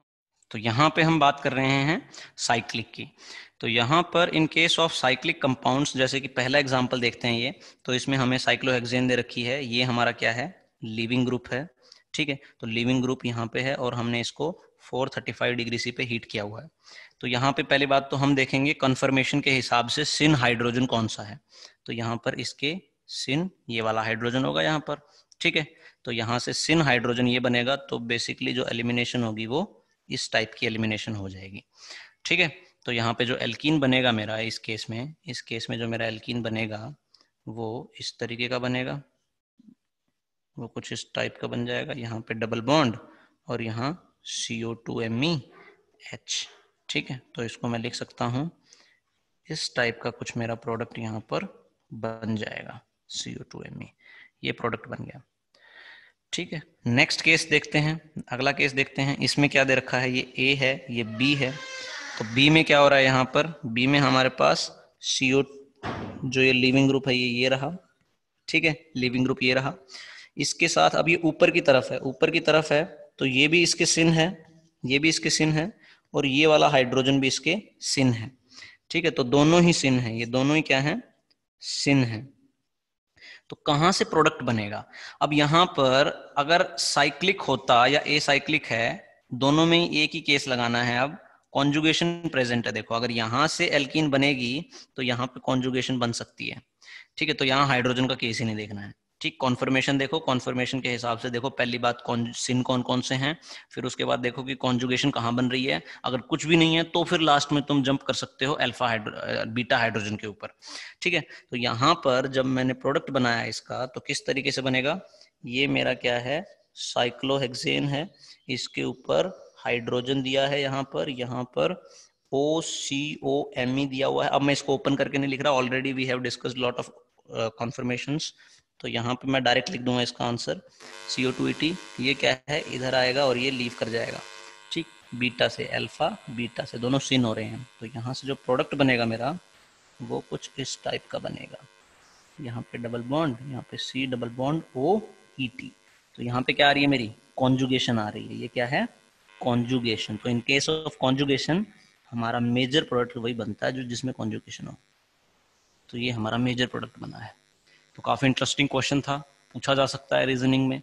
तो यहाँ पे हम बात कर रहे हैं साइक्लिक की तो यहाँ पर in case of cyclic compounds जैसे कि पहला एग्जांपल देखते हैं ये तो इसमें हमें साइक्लोहेक्सेन दे रखी है ये हमारा क्या है लिविंग ग्रुप है ठीक है तो लिविंग ग्रुप यहाँ पे है और हमने इसको 435 डिग्री सी पे हीट किया हुआ है तो यहाँ पे पहली बात तो हम देखेंगे कंफर्मेशन के हिसाब से सिन हाइड्रोजन कौन सा है तो यहाँ पर इसके सिन ये वाला हाइड्रोजन होगा यहाँ पर ठीक है तो यहाँ से सिन हाइड्रोजन ये बनेगा तो बेसिकली जो एलिमिनेशन होगी वो इस टाइप की एलिमिनेशन हो जाएगी ठीक है तो यहाँ पे जो एल्किन बनेगा मेरा इस केस में इस केस में जो मेरा एल्किन बनेगा वो इस तरीके का बनेगा वो कुछ इस टाइप का बन जाएगा यहाँ पे डबल बॉन्ड और यहाँ C O two M E H ठीक है तो इसको मैं लिख सकता हूँ इस टाइप का कुछ मेरा प्रोडक्ट यहाँ पर बन जाएगा सी ओ टू एम ई ये प्रोडक्ट बन गया ठीक है नेक्स्ट केस देखते हैं अगला केस देखते हैं इसमें क्या दे रखा है ये ए है ये बी है तो बी में क्या हो रहा है यहाँ पर बी में हमारे पास सी ओ जो ये लिविंग ग्रुप है ये ये रहा ठीक है लिविंग ग्रुप ये रहा इसके साथ अब ये ऊपर की तरफ है ऊपर की तरफ है तो ये भी इसके सिन है ये भी इसके सिन है और ये वाला हाइड्रोजन भी इसके सिन है ठीक है तो दोनों ही सिन है ये दोनों ही क्या है सिन है तो कहां से प्रोडक्ट बनेगा अब यहां पर अगर साइक्लिक होता या ए साइक्लिक है दोनों में एक ही केस लगाना है अब कॉन्जुगेशन प्रेजेंट है देखो अगर यहां से एल्किन बनेगी तो यहां पे कॉन्जुगेशन बन सकती है ठीक है तो यहां हाइड्रोजन का केस ही नहीं देखना है ठीक कॉन्फर्मेशन देखो कॉन्फर्मेशन के हिसाब से देखो पहली बात कौन सिन कौन कौन से हैं फिर उसके बाद देखो कि कॉन्जुगेशन कहाँ बन रही है अगर कुछ भी नहीं है तो फिर लास्ट में तुम जंप कर सकते हो अल्फा हाइड्रो बीटा हाइड्रोजन के ऊपर ठीक है तो यहाँ पर जब मैंने प्रोडक्ट बनाया इसका तो किस तरीके से बनेगा ये मेरा क्या है साइक्लोहेगेन है इसके ऊपर हाइड्रोजन दिया है यहाँ पर यहाँ पर ओ सी ओ एम ई दिया हुआ है अब मैं इसको ओपन करके नहीं लिख रहा already we have discuss lot of conformation uh, तो यहाँ पे मैं डायरेक्ट लिख दूंगा इसका answer C O two E T ये क्या है इधर आएगा और ये लीव कर जाएगा ठीक बीटा से अल्फा बीटा से दोनों सीन हो रहे हैं तो यहाँ से जो प्रोडक्ट बनेगा मेरा वो कुछ इस टाइप का बनेगा यहाँ पे डबल बॉन्ड यहाँ पे C double bond O E T तो यहाँ पे क्या आ रही है मेरी कॉन्जुगेशन आ रही है ये क्या है कॉन्जुगेशन तो इन केस ऑफ कॉन्जुगेशन हमारा मेजर प्रोडक्ट वही बनता है जो जिसमें कॉन्जुगेशन हो तो ये हमारा मेजर प्रोडक्ट बना है तो काफ़ी इंटरेस्टिंग क्वेश्चन था पूछा जा सकता है रीजनिंग में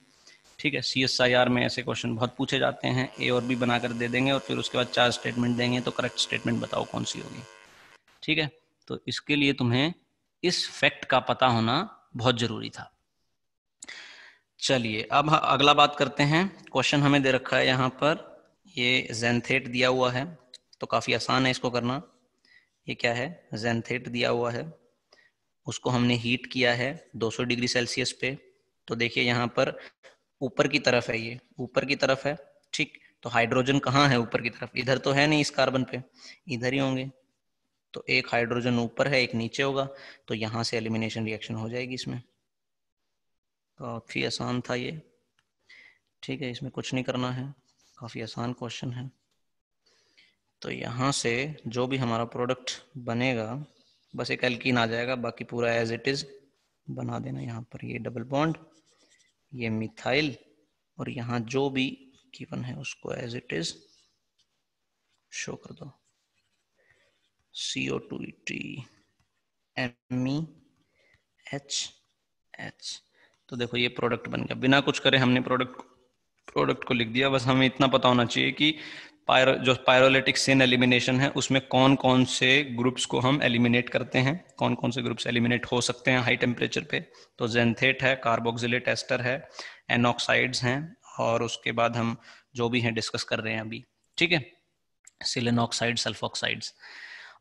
ठीक है सी एस आई आर में ऐसे क्वेश्चन बहुत पूछे जाते हैं ए और बी बनाकर दे देंगे और फिर उसके बाद चार स्टेटमेंट देंगे तो करेक्ट स्टेटमेंट बताओ कौन सी होगी ठीक है तो इसके लिए तुम्हें इस फैक्ट का पता होना बहुत जरूरी था चलिए अब अगला बात करते हैं क्वेश्चन हमें दे रखा है यहाँ पर ये जेंथेट दिया हुआ है तो काफ़ी आसान है इसको करना ये क्या है जेंथेट दिया हुआ है उसको हमने हीट किया है 200 डिग्री सेल्सियस पे तो देखिए यहाँ पर ऊपर की तरफ है ये ऊपर की तरफ है ठीक तो हाइड्रोजन कहाँ है ऊपर की तरफ इधर तो है नहीं इस कार्बन पे इधर ही होंगे तो एक हाइड्रोजन ऊपर है एक नीचे होगा तो यहाँ से एलिमिनेशन रिएक्शन हो जाएगी इसमें काफ़ी आसान था ये ठीक है इसमें कुछ नहीं करना है काफ़ी आसान क्वेश्चन है तो यहाँ से जो भी हमारा प्रोडक्ट बनेगा बस एक एल्किन आ जाएगा बाकी पूरा एज इट इज बना देना यहाँ पर ये डबल बॉन्ड ये मिथाइल और यहाँ जो भी कीवन है उसको एज इट इज शो कर दो C O two T M E H H तो देखो ये प्रोडक्ट बन गया बिना कुछ करे हमने प्रोडक्ट प्रोडक्ट को लिख दिया बस हमें इतना पता होना चाहिए कि पायरो जो पायरोलिटिक सिन एलिमिनेशन है उसमें कौन कौन से ग्रुप्स को हम एलिमिनेट करते हैं कौन कौन से ग्रुप्स एलिमिनेट हो सकते हैं हाई टेम्परेचर पे तो जेंथेट है कार्बोक्सिलेट एस्टर है एनऑक्साइड्स हैं और उसके बाद हम जो भी हैं डिस्कस कर रहे हैं अभी ठीक है सिलेनऑक्साइड सल्फोक्साइड्स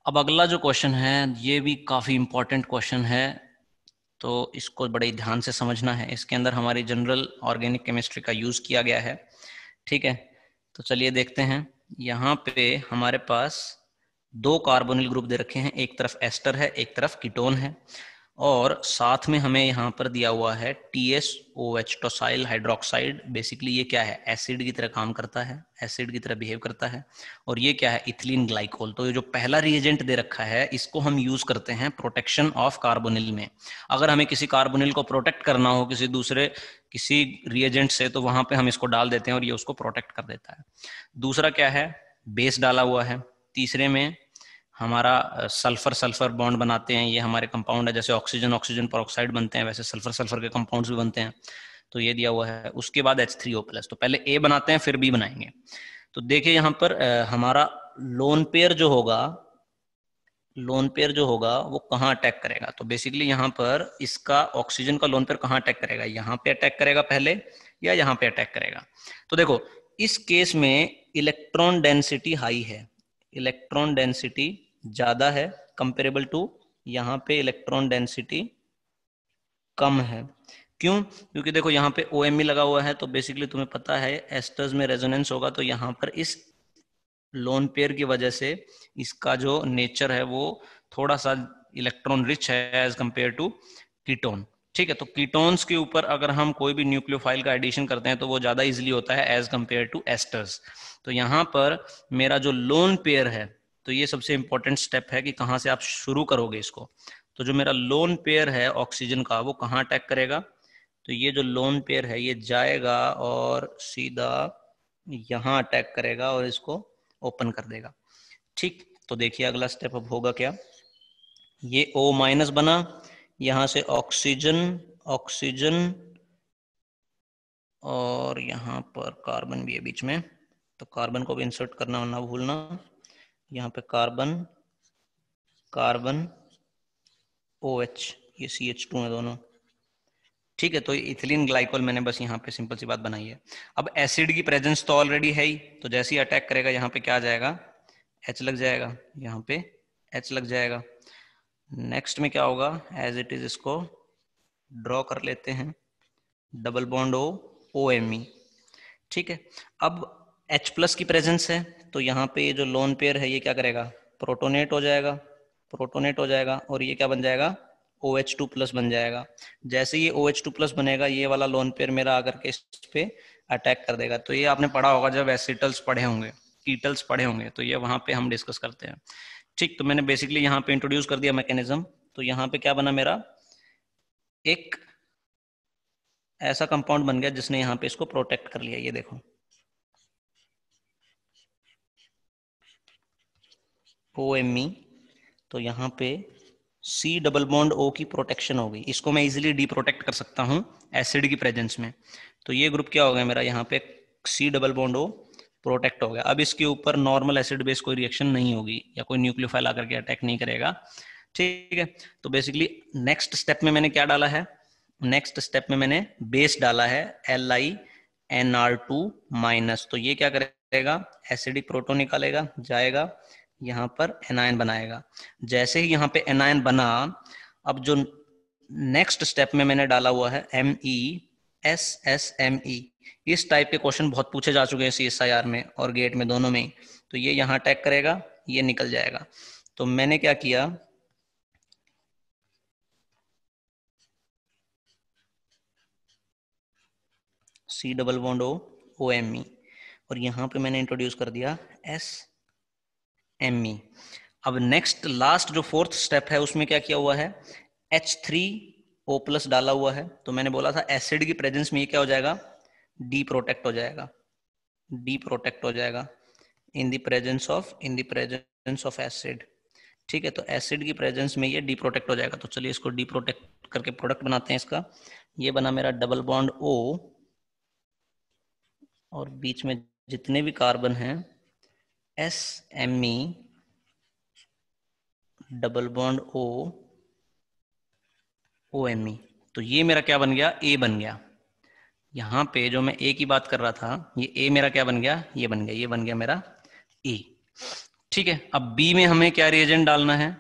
अब अगला जो क्वेश्चन है ये भी काफ़ी इंपॉर्टेंट क्वेश्चन है तो इसको बड़े ध्यान से समझना है इसके अंदर हमारी जनरल ऑर्गेनिक केमिस्ट्री का यूज़ किया गया है ठीक है तो चलिए देखते हैं यहाँ पे हमारे पास दो कार्बोनिल ग्रुप दे रखे हैं एक तरफ एस्टर है एक तरफ कीटोन है और साथ में हमें यहाँ पर दिया हुआ है T S O H tosyl hydroxide basically ये क्या है एसिड की तरह काम करता है एसिड की तरह बिहेव करता है और ये क्या है इथिलीन ग्लाइकोल तो ये जो पहला रिएजेंट दे रखा है इसको हम यूज करते हैं प्रोटेक्शन ऑफ कार्बोनिल में अगर हमें किसी कार्बोनिल को प्रोटेक्ट करना हो किसी दूसरे किसी रिएजेंट से तो वहां पर हम इसको डाल देते हैं और ये उसको प्रोटेक्ट कर देता है दूसरा क्या है बेस डाला हुआ है तीसरे में हमारा सल्फर सल्फर बॉन्ड बनाते हैं ये हमारे कंपाउंड है जैसे ऑक्सीजन ऑक्सीजन पर ऑक्साइड बनते हैं वैसे सल्फर सल्फर के कंपाउंड भी बनते हैं तो ये दिया हुआ है उसके बाद एच थ्री ओ प्लस तो पहले ए बनाते हैं फिर बी बनाएंगे तो देखिए यहाँ पर हमारा लोन पेयर जो होगा लोन पेयर जो होगा वो कहाँ अटैक करेगा तो बेसिकली यहाँ पर इसका ऑक्सीजन का लोन पेयर कहाँ अटैक करेगा यहाँ पे अटैक करेगा पहले या यहाँ पे अटैक करेगा तो देखो इस केस में इलेक्ट्रॉन डेंसिटी हाई है इलेक्ट्रॉन डेंसिटी ज्यादा है कंपेरेबल टू यहाँ पे इलेक्ट्रॉन डेंसिटी कम है क्यों क्योंकि देखो यहाँ पे ओ e लगा हुआ है तो बेसिकली तुम्हें पता है एस्टर्स में रेजोनेंस होगा तो यहाँ पर इस लोन पेयर की वजह से इसका जो नेचर है वो थोड़ा सा इलेक्ट्रॉन रिच है एज कंपेयर टू कीटोन ठीक है तो कीटोन्स के ऊपर अगर हम कोई भी न्यूक्लियोफाइल का एडिशन करते हैं तो वो ज्यादा इजिली होता है एज कंपेयर टू एस्टर्स तो यहाँ पर मेरा जो लोन पेयर है तो ये सबसे इंपॉर्टेंट स्टेप है कि कहाँ से आप शुरू करोगे इसको तो जो मेरा लोन पेयर है ऑक्सीजन का वो कहाँ अटैक करेगा तो ये जो लोन पेयर है ये जाएगा और सीधा यहाँ अटैक करेगा और इसको ओपन कर देगा ठीक तो देखिए अगला स्टेप अब होगा क्या ये ओ माइनस बना यहां से ऑक्सीजन ऑक्सीजन और यहां पर कार्बन भी है बीच में तो कार्बन को भी इंसर्ट करना ना भूलना यहाँ पे कार्बन कार्बन ओ एच ये सी एच टू है दोनों ठीक है तो इथिलीन ग्लाइकोल मैंने बस यहाँ पे सिंपल सी बात बनाई है अब एसिड की प्रेजेंस तो ऑलरेडी है ही तो जैसे ही अटैक करेगा यहाँ पे क्या आ जाएगा एच लग जाएगा यहाँ पे एच लग जाएगा नेक्स्ट में क्या होगा एज इट इज इसको ड्रॉ कर लेते हैं double bond O O M E ठीक है अब H प्लस की प्रेजेंस है तो यहाँ पे जो लोन पेयर है ये क्या करेगा प्रोटोनेट हो जाएगा प्रोटोनेट हो जाएगा और ये क्या बन जाएगा ओ एच टू प्लस बन जाएगा जैसे ये ओ एच टू प्लस बनेगा ये वाला लोन पेयर मेरा आकर के इस पे अटैक कर देगा तो ये आपने पढ़ा होगा जब एसिटल्स पढ़े होंगे कीटल्स पढ़े होंगे तो ये वहां पे हम डिस्कस करते हैं ठीक तो मैंने बेसिकली यहाँ पे इंट्रोड्यूस कर दिया मैकेनिज्म तो यहाँ पे क्या बना मेरा एक ऐसा कंपाउंड बन गया जिसने यहाँ पे इसको प्रोटेक्ट कर लिया ये देखो ओ एम ई तो यहाँ पे सी डबल बॉन्ड ओ की प्रोटेक्शन हो गई इसको मैं इजिली डी प्रोटेक्ट कर सकता हूँ एसिड की प्रेजेंस में तो ये ग्रुप क्या हो गया मेरा यहाँ पे C double bond O protect हो गया अब इसके ऊपर नॉर्मल एसिड बेस कोई रिएक्शन नहीं होगी या कोई न्यूक्लियोफाइल आकर के अटैक नहीं करेगा ठीक है तो बेसिकली नेक्स्ट स्टेप में मैंने क्या डाला है नेक्स्ट स्टेप में मैंने बेस डाला है L I N R two minus तो ये क्या करेगा एसिडिक प्रोटो निकालेगा जाएगा यहाँ पर एनायन बनाएगा जैसे ही यहाँ पे एनायन बना अब जो नेक्स्ट स्टेप में मैंने डाला हुआ है M E S S M E इस टाइप के क्वेश्चन बहुत पूछे जा चुके हैं सी एस आई आर में और गेट में दोनों में तो ये यहाँ टैग करेगा ये निकल जाएगा तो मैंने क्या किया C double bond O O M E और यहां पे मैंने इंट्रोड्यूस कर दिया एस एम e. अब नेक्स्ट लास्ट जो फोर्थ स्टेप है उसमें क्या किया हुआ है एच थ्री ओ प्लस डाला हुआ है तो मैंने बोला था एसिड की प्रेजेंस में ये क्या हो जाएगा डी प्रोटेक्ट हो जाएगा डी प्रोटेक्ट हो जाएगा in the presence of in the presence of acid ठीक है तो एसिड की प्रेजेंस में ये डी प्रोटेक्ट हो जाएगा तो चलिए इसको डी प्रोटेक्ट करके प्रोडक्ट बनाते हैं इसका ये बना मेरा डबल बॉन्ड ओ और बीच में जितने भी कार्बन हैं S M E double bond O O M E तो ये मेरा क्या बन गया ए बन गया यहां पे जो मैं ए की बात कर रहा था ये ए मेरा क्या बन गया ये बन गया ये बन गया मेरा ए ठीक है अब बी में हमें क्या रिएजेंट डालना है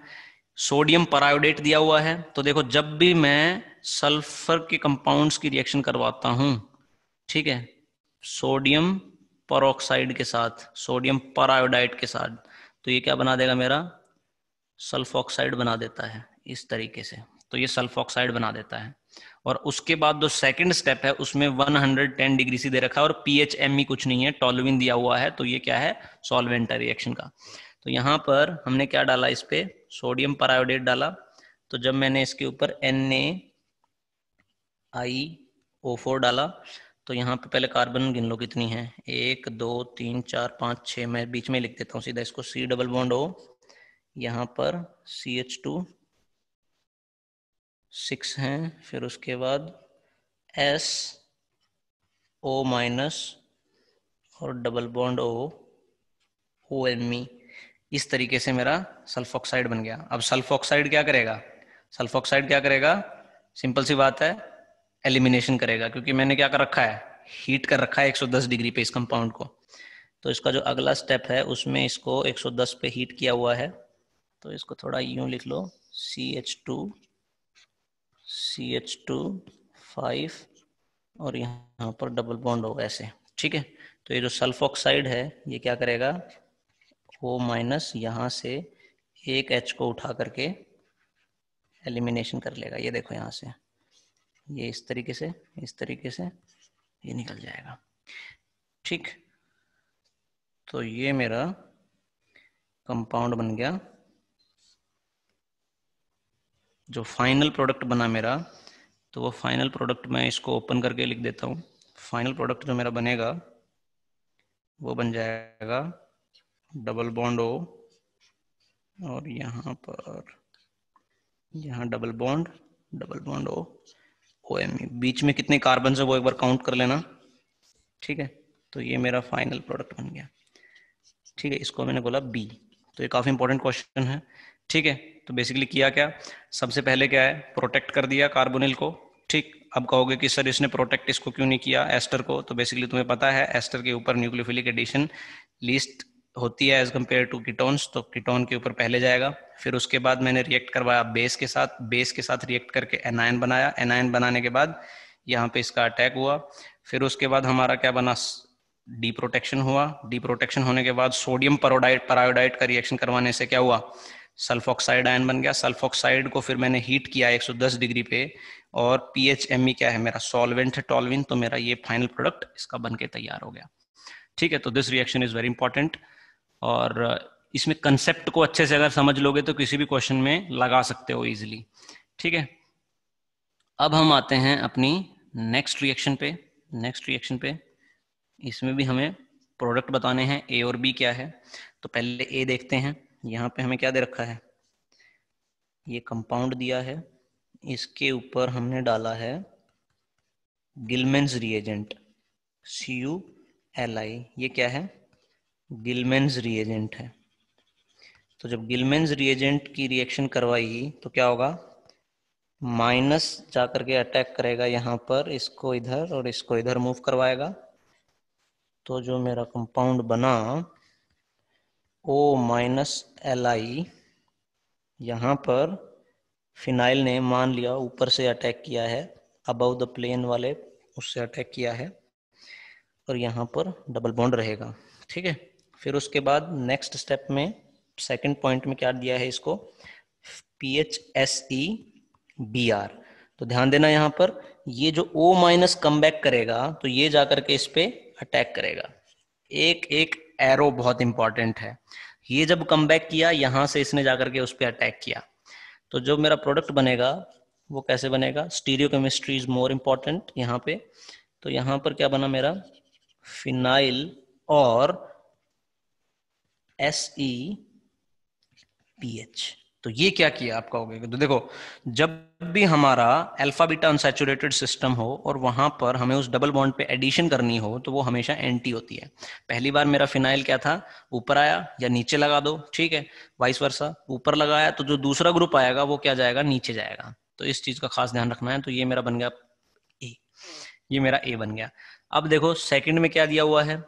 सोडियम परायोडेट दिया हुआ है तो देखो जब भी मैं सल्फर के कंपाउंड्स की रिएक्शन करवाता हूं ठीक है सोडियम परोक्साइड के साथ सोडियम परायोडाइड के साथ तो ये क्या बना देगा मेरा सल्फोक्साइड बना देता है इस तरीके से तो ये सल्फोक्साइड बना देता है और उसके बाद जो सेकंड स्टेप है उसमें 110 डिग्री सी दे रखा है और पीएच एम कुछ नहीं है टॉलविन दिया हुआ है तो ये क्या है सोलवेंटा रिएक्शन का तो यहां पर हमने क्या डाला इस पे सोडियम परायोडेट डाला तो जब मैंने इसके ऊपर N A I O four डाला तो यहाँ पे पहले कार्बन गिन लो कितनी है एक दो तीन चार पाँच छ मैं बीच में लिख देता हूँ सीधा इसको सी डबल बॉन्ड हो यहाँ पर सी एच टू सिक्स है फिर उसके बाद एस ओ माइनस और double bond O O M E इस तरीके से मेरा सल्फोक्साइड बन गया अब सल्फोक्साइड क्या करेगा सल्फोक्साइड क्या करेगा सिंपल सी बात है एलिमिनेशन करेगा क्योंकि मैंने क्या कर रखा है हीट कर रखा है 110 डिग्री पे इस कंपाउंड को तो इसका जो अगला स्टेप है उसमें इसको 110 पे हीट किया हुआ है तो इसको थोड़ा यूं लिख लो C H two C H two five और यहाँ पर डबल बॉन्ड होगा ऐसे ठीक है तो ये जो सल्फोक्साइड है ये क्या करेगा ओ माइनस यहाँ से एक एच को उठा करके एलिमिनेशन कर लेगा ये देखो यहाँ से ये इस तरीके से इस तरीके से ये निकल जाएगा ठीक तो ये मेरा कंपाउंड बन गया जो फाइनल प्रोडक्ट बना मेरा तो वो फाइनल प्रोडक्ट मैं इसको ओपन करके लिख देता हूँ फाइनल प्रोडक्ट जो मेरा बनेगा वो बन जाएगा डबल बॉन्ड ओ और यहाँ पर यहाँ double bond double bond O OM बीच में कितने कार्बन है वो एक बार काउंट कर लेना ठीक है तो ये मेरा फाइनल प्रोडक्ट बन गया ठीक है इसको मैंने बोला बी तो ये काफी इंपॉर्टेंट क्वेश्चन है ठीक है तो बेसिकली किया क्या सबसे पहले क्या है प्रोटेक्ट कर दिया कार्बोनिल को ठीक अब कहोगे कि सर इसने प्रोटेक्ट इसको क्यों नहीं किया एस्टर को तो बेसिकली तुम्हें पता है एस्टर के ऊपर न्यूक्लियोफिलिक एडिशन लिस्ट होती है एज कम्पेयर टू कीटोन्स तो कीटोन के ऊपर पहले जाएगा फिर उसके बाद मैंने रिएक्ट करवाया बेस के साथ बेस के साथ रिएक्ट करके एनायन बनाया एनायन बनाने के बाद यहाँ पे इसका अटैक हुआ फिर उसके बाद हमारा क्या बना डी प्रोटेक्शन हुआ डी प्रोटेक्शन होने के बाद सोडियम परोडाइट परायोडाइट का रिएक्शन करवाने से क्या हुआ सल्फोक्साइड आयन बन गया सल्फोक्साइड को फिर मैंने हीट किया 110 डिग्री पे और पी एच एम ई क्या है मेरा सॉल्वेंट है टॉलविन तो मेरा ये फाइनल प्रोडक्ट इसका बन के तैयार हो गया ठीक है तो this reaction is very important और इसमें कंसेप्ट को अच्छे से अगर समझ लोगे तो किसी भी क्वेश्चन में लगा सकते हो इजिली ठीक है अब हम आते हैं अपनी नेक्स्ट रिएक्शन पे नेक्स्ट रिएक्शन पे इसमें भी हमें प्रोडक्ट बताने हैं ए और बी क्या है तो पहले ए देखते हैं यहाँ पे हमें क्या दे रखा है ये कंपाउंड दिया है इसके ऊपर हमने डाला है Gilman's reagent C U L I ये क्या है गिलमेंस रिएजेंट है तो जब गिलमेंस रिएजेंट की रिएक्शन करवाएगी तो क्या होगा माइनस जाकर के अटैक करेगा यहां पर इसको इधर और इसको इधर मूव करवाएगा तो जो मेरा कंपाउंड बना ओ माइनस एल आई यहां पर फिनाइल ने मान लिया ऊपर से अटैक किया है अब द प्लेन वाले उससे अटैक किया है और यहाँ पर डबल बॉन्ड रहेगा ठीक है फिर उसके बाद नेक्स्ट स्टेप में सेकंड पॉइंट में क्या दिया है इसको P H S E B R तो ध्यान देना यहाँ पर ये जो ओ माइनस कम बैक करेगा तो ये जाकर के इस पे अटैक करेगा एक एक एरो बहुत इंपॉर्टेंट है ये जब कम बैक किया यहां से इसने जाकर के उस पर अटैक किया तो जो मेरा प्रोडक्ट बनेगा वो कैसे बनेगा stereochemistry is more important यहाँ पे तो यहां पर क्या बना मेरा फिनाइल और एस ई पी एच तो ये क्या किया हो गया तो देखो जब भी हमारा अल्फा बीटा अनसेचुरेटेड सिस्टम हो और वहां पर हमें उस डबल बॉन्ड पे एडिशन करनी हो तो वो हमेशा एंटी होती है पहली बार मेरा फिनाइल क्या था ऊपर आया या नीचे लगा दो ठीक है वाइस वर्षा ऊपर लगाया तो जो दूसरा ग्रुप आएगा वो क्या जाएगा नीचे जाएगा तो इस चीज का खास ध्यान रखना है तो ये मेरा बन गया ए ये मेरा ए बन गया अब देखो सेकेंड में क्या दिया हुआ है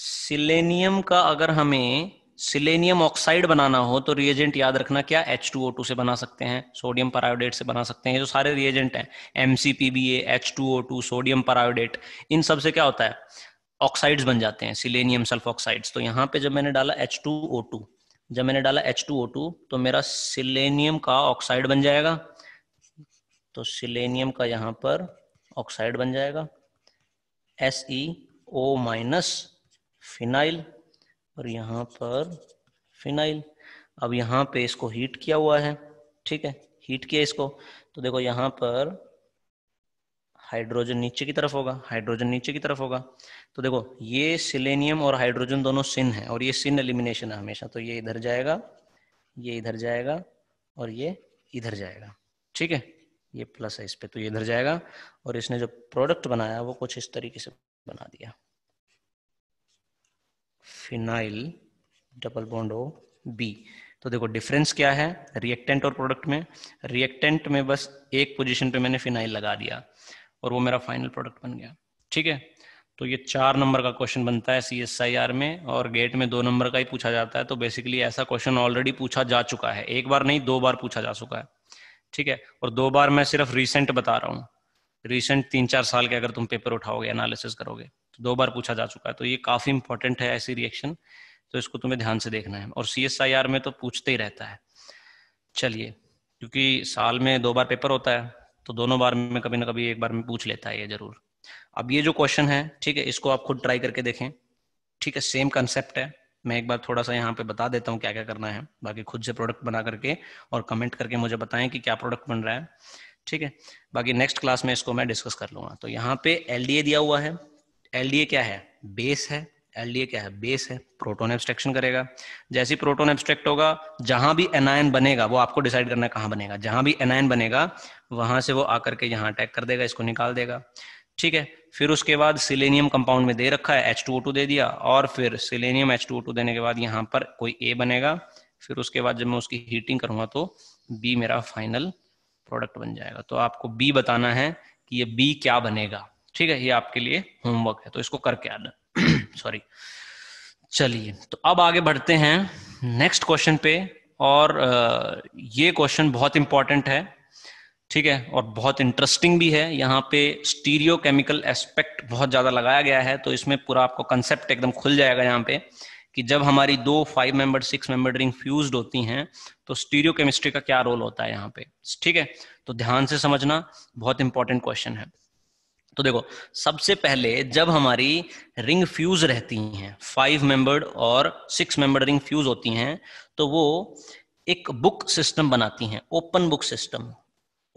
सिलेनियम का अगर हमें सिलेनियम ऑक्साइड बनाना हो तो रिएजेंट याद रखना क्या एच टू ओ टू से बना सकते हैं सोडियम परायोडेट से बना सकते हैं जो सारे रिएजेंट हैं ओ टू सोडियम परायोडेट इन सब से क्या होता है ऑक्साइड्स बन जाते हैं सिलेनियम सल्फ ऑक्साइड्स तो यहाँ पे जब मैंने डाला एच टू ओ टू जब मैंने डाला एच टू ओ टू तो मेरा सिलेनियम का ऑक्साइड बन जाएगा तो सिलेनियम का यहाँ पर ऑक्साइड बन जाएगा S E O minus phenyl और यहाँ पर फिनाइल अब यहाँ पे इसको हीट किया हुआ है ठीक है हीट किया इसको तो देखो यहाँ पर हाइड्रोजन नीचे की तरफ होगा हाइड्रोजन नीचे की तरफ होगा तो देखो ये सिलेनियम और हाइड्रोजन दोनों सिन है और ये सिन एलिमिनेशन है हमेशा तो ये इधर जाएगा ये इधर जाएगा और ये इधर जाएगा ठीक है ये प्लस है इस पर तो ये इधर जाएगा और इसने जो प्रोडक्ट बनाया वो कुछ इस तरीके से बना दिया phenyl double bond O B तो देखो डिफरेंस क्या है रिएक्टेंट और प्रोडक्ट में रिएक्टेंट में बस एक पोजीशन पे मैंने फिनाइल लगा दिया और वो मेरा फाइनल प्रोडक्ट बन गया ठीक है तो ये चार नंबर का क्वेश्चन बनता है सी एस आई आर में और गेट में दो नंबर का ही पूछा जाता है तो बेसिकली ऐसा क्वेश्चन ऑलरेडी पूछा जा चुका है एक बार नहीं दो बार पूछा जा चुका है ठीक है और दो बार मैं सिर्फ रिसेंट बता रहा हूँ रिसेंट तीन चार साल के अगर तुम पेपर उठाओगे एनालिसिस करोगे दो बार पूछा जा चुका है तो ये काफी इंपॉर्टेंट है ऐसी रिएक्शन तो इसको तुम्हें ध्यान से देखना है और सी में तो पूछते ही रहता है चलिए क्योंकि साल में दो बार पेपर होता है तो दोनों बार में कभी ना कभी एक बार में पूछ लेता है ये जरूर अब ये जो क्वेश्चन है ठीक है इसको आप खुद ट्राई करके देखें ठीक है सेम कंसेप्ट है मैं एक बार थोड़ा सा यहाँ पे बता देता हूँ क्या क्या करना है बाकी खुद से प्रोडक्ट बना करके और कमेंट करके मुझे बताएं कि क्या प्रोडक्ट बन रहा है ठीक है बाकी नेक्स्ट क्लास में इसको मैं डिस्कस कर लूंगा तो यहाँ पे एल दिया हुआ है एलडीए क्या है बेस है एलडीए क्या है बेस है प्रोटोन एब्सट्रेक्शन करेगा जैसे प्रोटोन एब्स्ट्रैक्ट होगा जहां भी एनायन बनेगा वो आपको डिसाइड करना है कहाँ बनेगा जहां भी एनायन बनेगा वहां से वो आकर के यहाँ अटैक कर देगा इसको निकाल देगा ठीक है फिर उसके बाद सिलेनियम कंपाउंड में दे रखा है टू दे दिया और फिर सिलेनियम टू देने के बाद यहाँ पर कोई ए बनेगा फिर उसके बाद जब मैं उसकी हीटिंग करूंगा तो बी मेरा फाइनल प्रोडक्ट बन जाएगा तो आपको बी बताना है कि ये बी क्या बनेगा ठीक है ये आपके लिए होमवर्क है तो इसको करके आना सॉरी चलिए तो अब आगे बढ़ते हैं नेक्स्ट क्वेश्चन पे और ये क्वेश्चन बहुत इंपॉर्टेंट है ठीक है और बहुत इंटरेस्टिंग भी है यहाँ पे स्टीरियो केमिकल एस्पेक्ट बहुत ज्यादा लगाया गया है तो इसमें पूरा आपको कंसेप्ट एकदम खुल जाएगा यहाँ पे कि जब हमारी दो five member six member ring fuse होती हैं तो स्टीरियो केमिस्ट्री का क्या रोल होता है यहाँ पे ठीक है तो ध्यान से समझना बहुत इंपॉर्टेंट क्वेश्चन है तो देखो सबसे पहले जब हमारी रिंग फ्यूज रहती हैं फाइव मेंबर्ड और सिक्स मेंबर्ड रिंग फ्यूज होती हैं तो वो एक बुक सिस्टम बनाती हैं open book system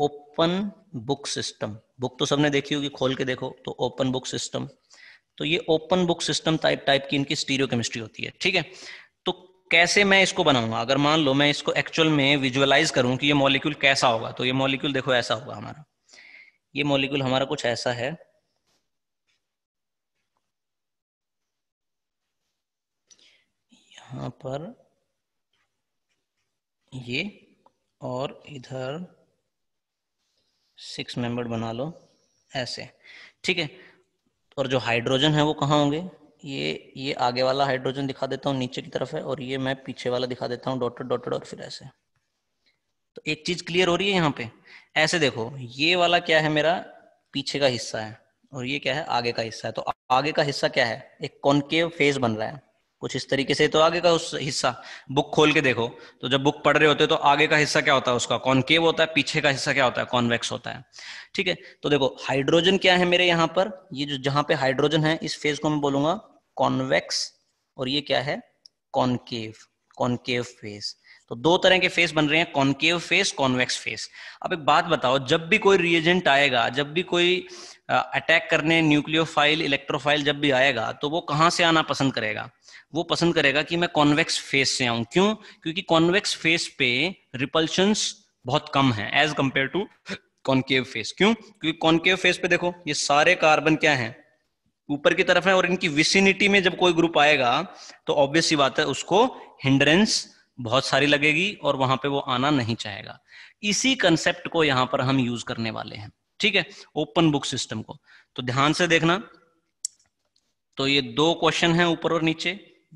open book system book तो सबने देखी होगी खोल के देखो तो ओपन बुक सिस्टम तो ये open book system type type की इनकी स्टीरियो केमिस्ट्री होती है ठीक है तो कैसे मैं इसको बनाऊंगा अगर मान लो मैं इसको एक्चुअल में विजुअलाइज करूं कि ये मॉलिक्यूल कैसा होगा तो ये मॉलिक्यूल देखो ऐसा होगा हमारा ये मॉलिक्यूल हमारा कुछ ऐसा है यहां पर ये और इधर सिक्स मेंबर बना लो ऐसे ठीक है और जो हाइड्रोजन है वो कहाँ होंगे ये ये आगे वाला हाइड्रोजन दिखा देता हूँ नीचे की तरफ है और ये मैं पीछे वाला दिखा देता हूँ डॉटेड डॉटेड और फिर ऐसे एक चीज क्लियर हो रही है यहाँ पे ऐसे देखो ये वाला क्या है मेरा पीछे का हिस्सा है और ये क्या है आगे का हिस्सा है तो आगे का हिस्सा क्या है एक कॉन्केव फेस बन रहा है कुछ इस तरीके से तो आगे का उस हिस्सा बुक खोल के देखो तो जब बुक पढ़ रहे होते तो आगे का हिस्सा क्या होता है उसका कॉन्केव होता है पीछे का हिस्सा क्या होता है कॉन्वेक्स होता है ठीक है तो देखो हाइड्रोजन क्या है मेरे यहाँ पर ये जो जहां पे हाइड्रोजन है इस फेज को मैं बोलूंगा कॉन्वेक्स और ये क्या है कॉन्केव कॉन्केव फेज तो दो तरह के फेस बन रहे हैं कॉन्केव फेस कॉन्वेक्स फेस अब एक बात बताओ जब भी कोई रिएजेंट आएगा जब भी कोई अटैक करने न्यूक्लियोफाइल इलेक्ट्रोफाइल जब भी आएगा तो वो कहाँ से आना पसंद करेगा वो पसंद करेगा कि मैं कॉन्वेक्स फेस से आऊं क्यों क्योंकि कॉन्वेक्स फेस पे रिपल्शन बहुत कम है as compare to concave face क्यों क्योंकि कॉन्केव फेस पे देखो ये सारे कार्बन क्या है ऊपर की तरफ है और इनकी विसिनिटी में जब कोई ग्रुप आएगा तो ऑब्वियस बात है उसको हिंड्रेंस बहुत सारी लगेगी और वहां पे वो आना नहीं चाहेगा इसी कंसेप्ट को यहां पर हम यूज करने वाले हैं ठीक है ओपन बुक सिस्टम को तो ध्यान से देखना तो ये दो क्वेश्चन हैं ऊपर और नीचे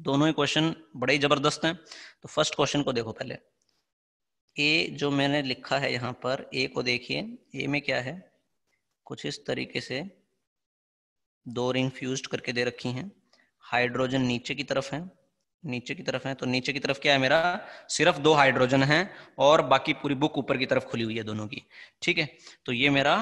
दोनों ही क्वेश्चन बड़े ही जबरदस्त हैं तो फर्स्ट क्वेश्चन को देखो पहले ए जो मैंने लिखा है यहाँ पर ए को देखिए ए में क्या है कुछ इस तरीके से दो रिंग फ्यूज करके दे रखी है हाइड्रोजन नीचे की तरफ है नीचे की तरफ है तो नीचे की तरफ क्या है मेरा सिर्फ दो हाइड्रोजन है और बाकी पूरी बुक ऊपर की तरफ खुली हुई है दोनों की ठीक है तो ये मेरा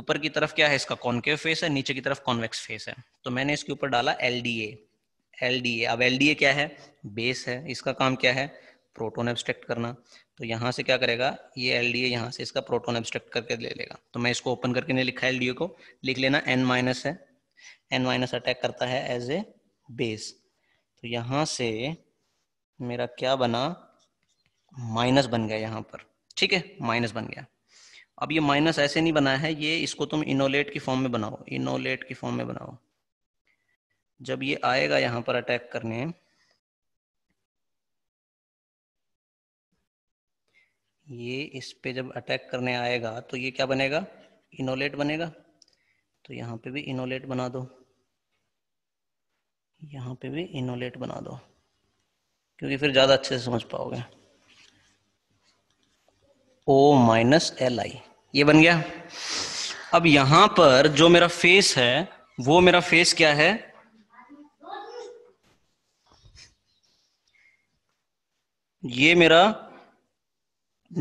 ऊपर की तरफ क्या है इसका कॉन्केव फेस है नीचे की तरफ कॉन्वेक्स फेस है तो मैंने इसके ऊपर डाला डी ए अब ए क्या है बेस है इसका काम क्या है प्रोटोन एब्स्ट्रैक्ट करना तो यहाँ से क्या करेगा ये एल डी ए यहाँ से इसका प्रोटोन एब्स्ट्रैक्ट करके ले लेगा तो मैं इसको ओपन करके नहीं लिखा एल डी ए को लिख लेना एन माइनस है एन माइनस अटैक करता है एज ए बेस तो यहां से मेरा क्या बना माइनस बन गया यहां पर ठीक है माइनस बन गया अब ये माइनस ऐसे नहीं बना है ये इसको तुम इनोलेट की फॉर्म में बनाओ इनोलेट की फॉर्म में बनाओ जब ये आएगा यहां पर अटैक करने ये इस पे जब अटैक करने आएगा तो ये क्या बनेगा इनोलेट बनेगा तो यहां पे भी इनोलेट बना दो यहाँ पे भी इनोलेट बना दो क्योंकि फिर ज़्यादा अच्छे से समझ पाओगे ओ माइनस एल आई ये बन गया अब यहां पर जो मेरा फेस है वो मेरा फेस क्या है ये मेरा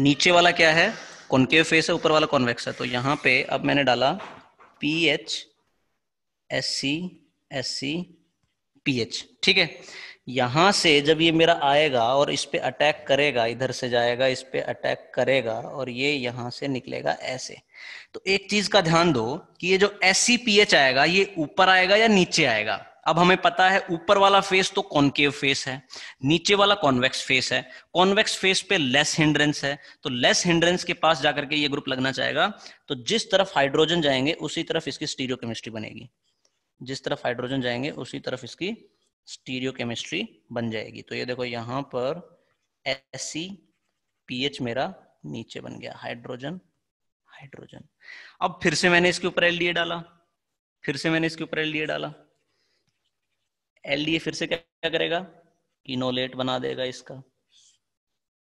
नीचे वाला क्या है कॉनकेव फेस है ऊपर वाला कॉन्वेक्स है तो यहां पे अब मैंने डाला P H S C S C PH ठीक है यहां से जब ये मेरा आएगा और इस पे अटैक करेगा इधर से जाएगा इस पे अटैक करेगा और ये यहां से निकलेगा ऐसे तो एक चीज का ध्यान दो कि ये जो एस आएगा ये ऊपर आएगा या नीचे आएगा अब हमें पता है ऊपर वाला फेस तो कॉन्केव फेस है नीचे वाला कॉन्वेक्स फेस है कॉन्वेक्स फेस पे लेस हिंड्रेंस है तो लेस हिंड्रेंस के पास जाकर के ये ग्रुप लगना चाहेगा तो जिस तरफ हाइड्रोजन जाएंगे उसी तरफ इसकी स्टीरियो बनेगी जिस तरफ हाइड्रोजन जाएंगे उसी तरफ इसकी स्टीरियो केमिस्ट्री बन जाएगी तो ये देखो यहाँ पर एस पीएच मेरा नीचे बन गया हाइड्रोजन हाइड्रोजन अब फिर से मैंने इसके ऊपर एल डाला फिर से मैंने इसके ऊपर एल डाला एल फिर से क्या करेगा इनोलेट बना देगा इसका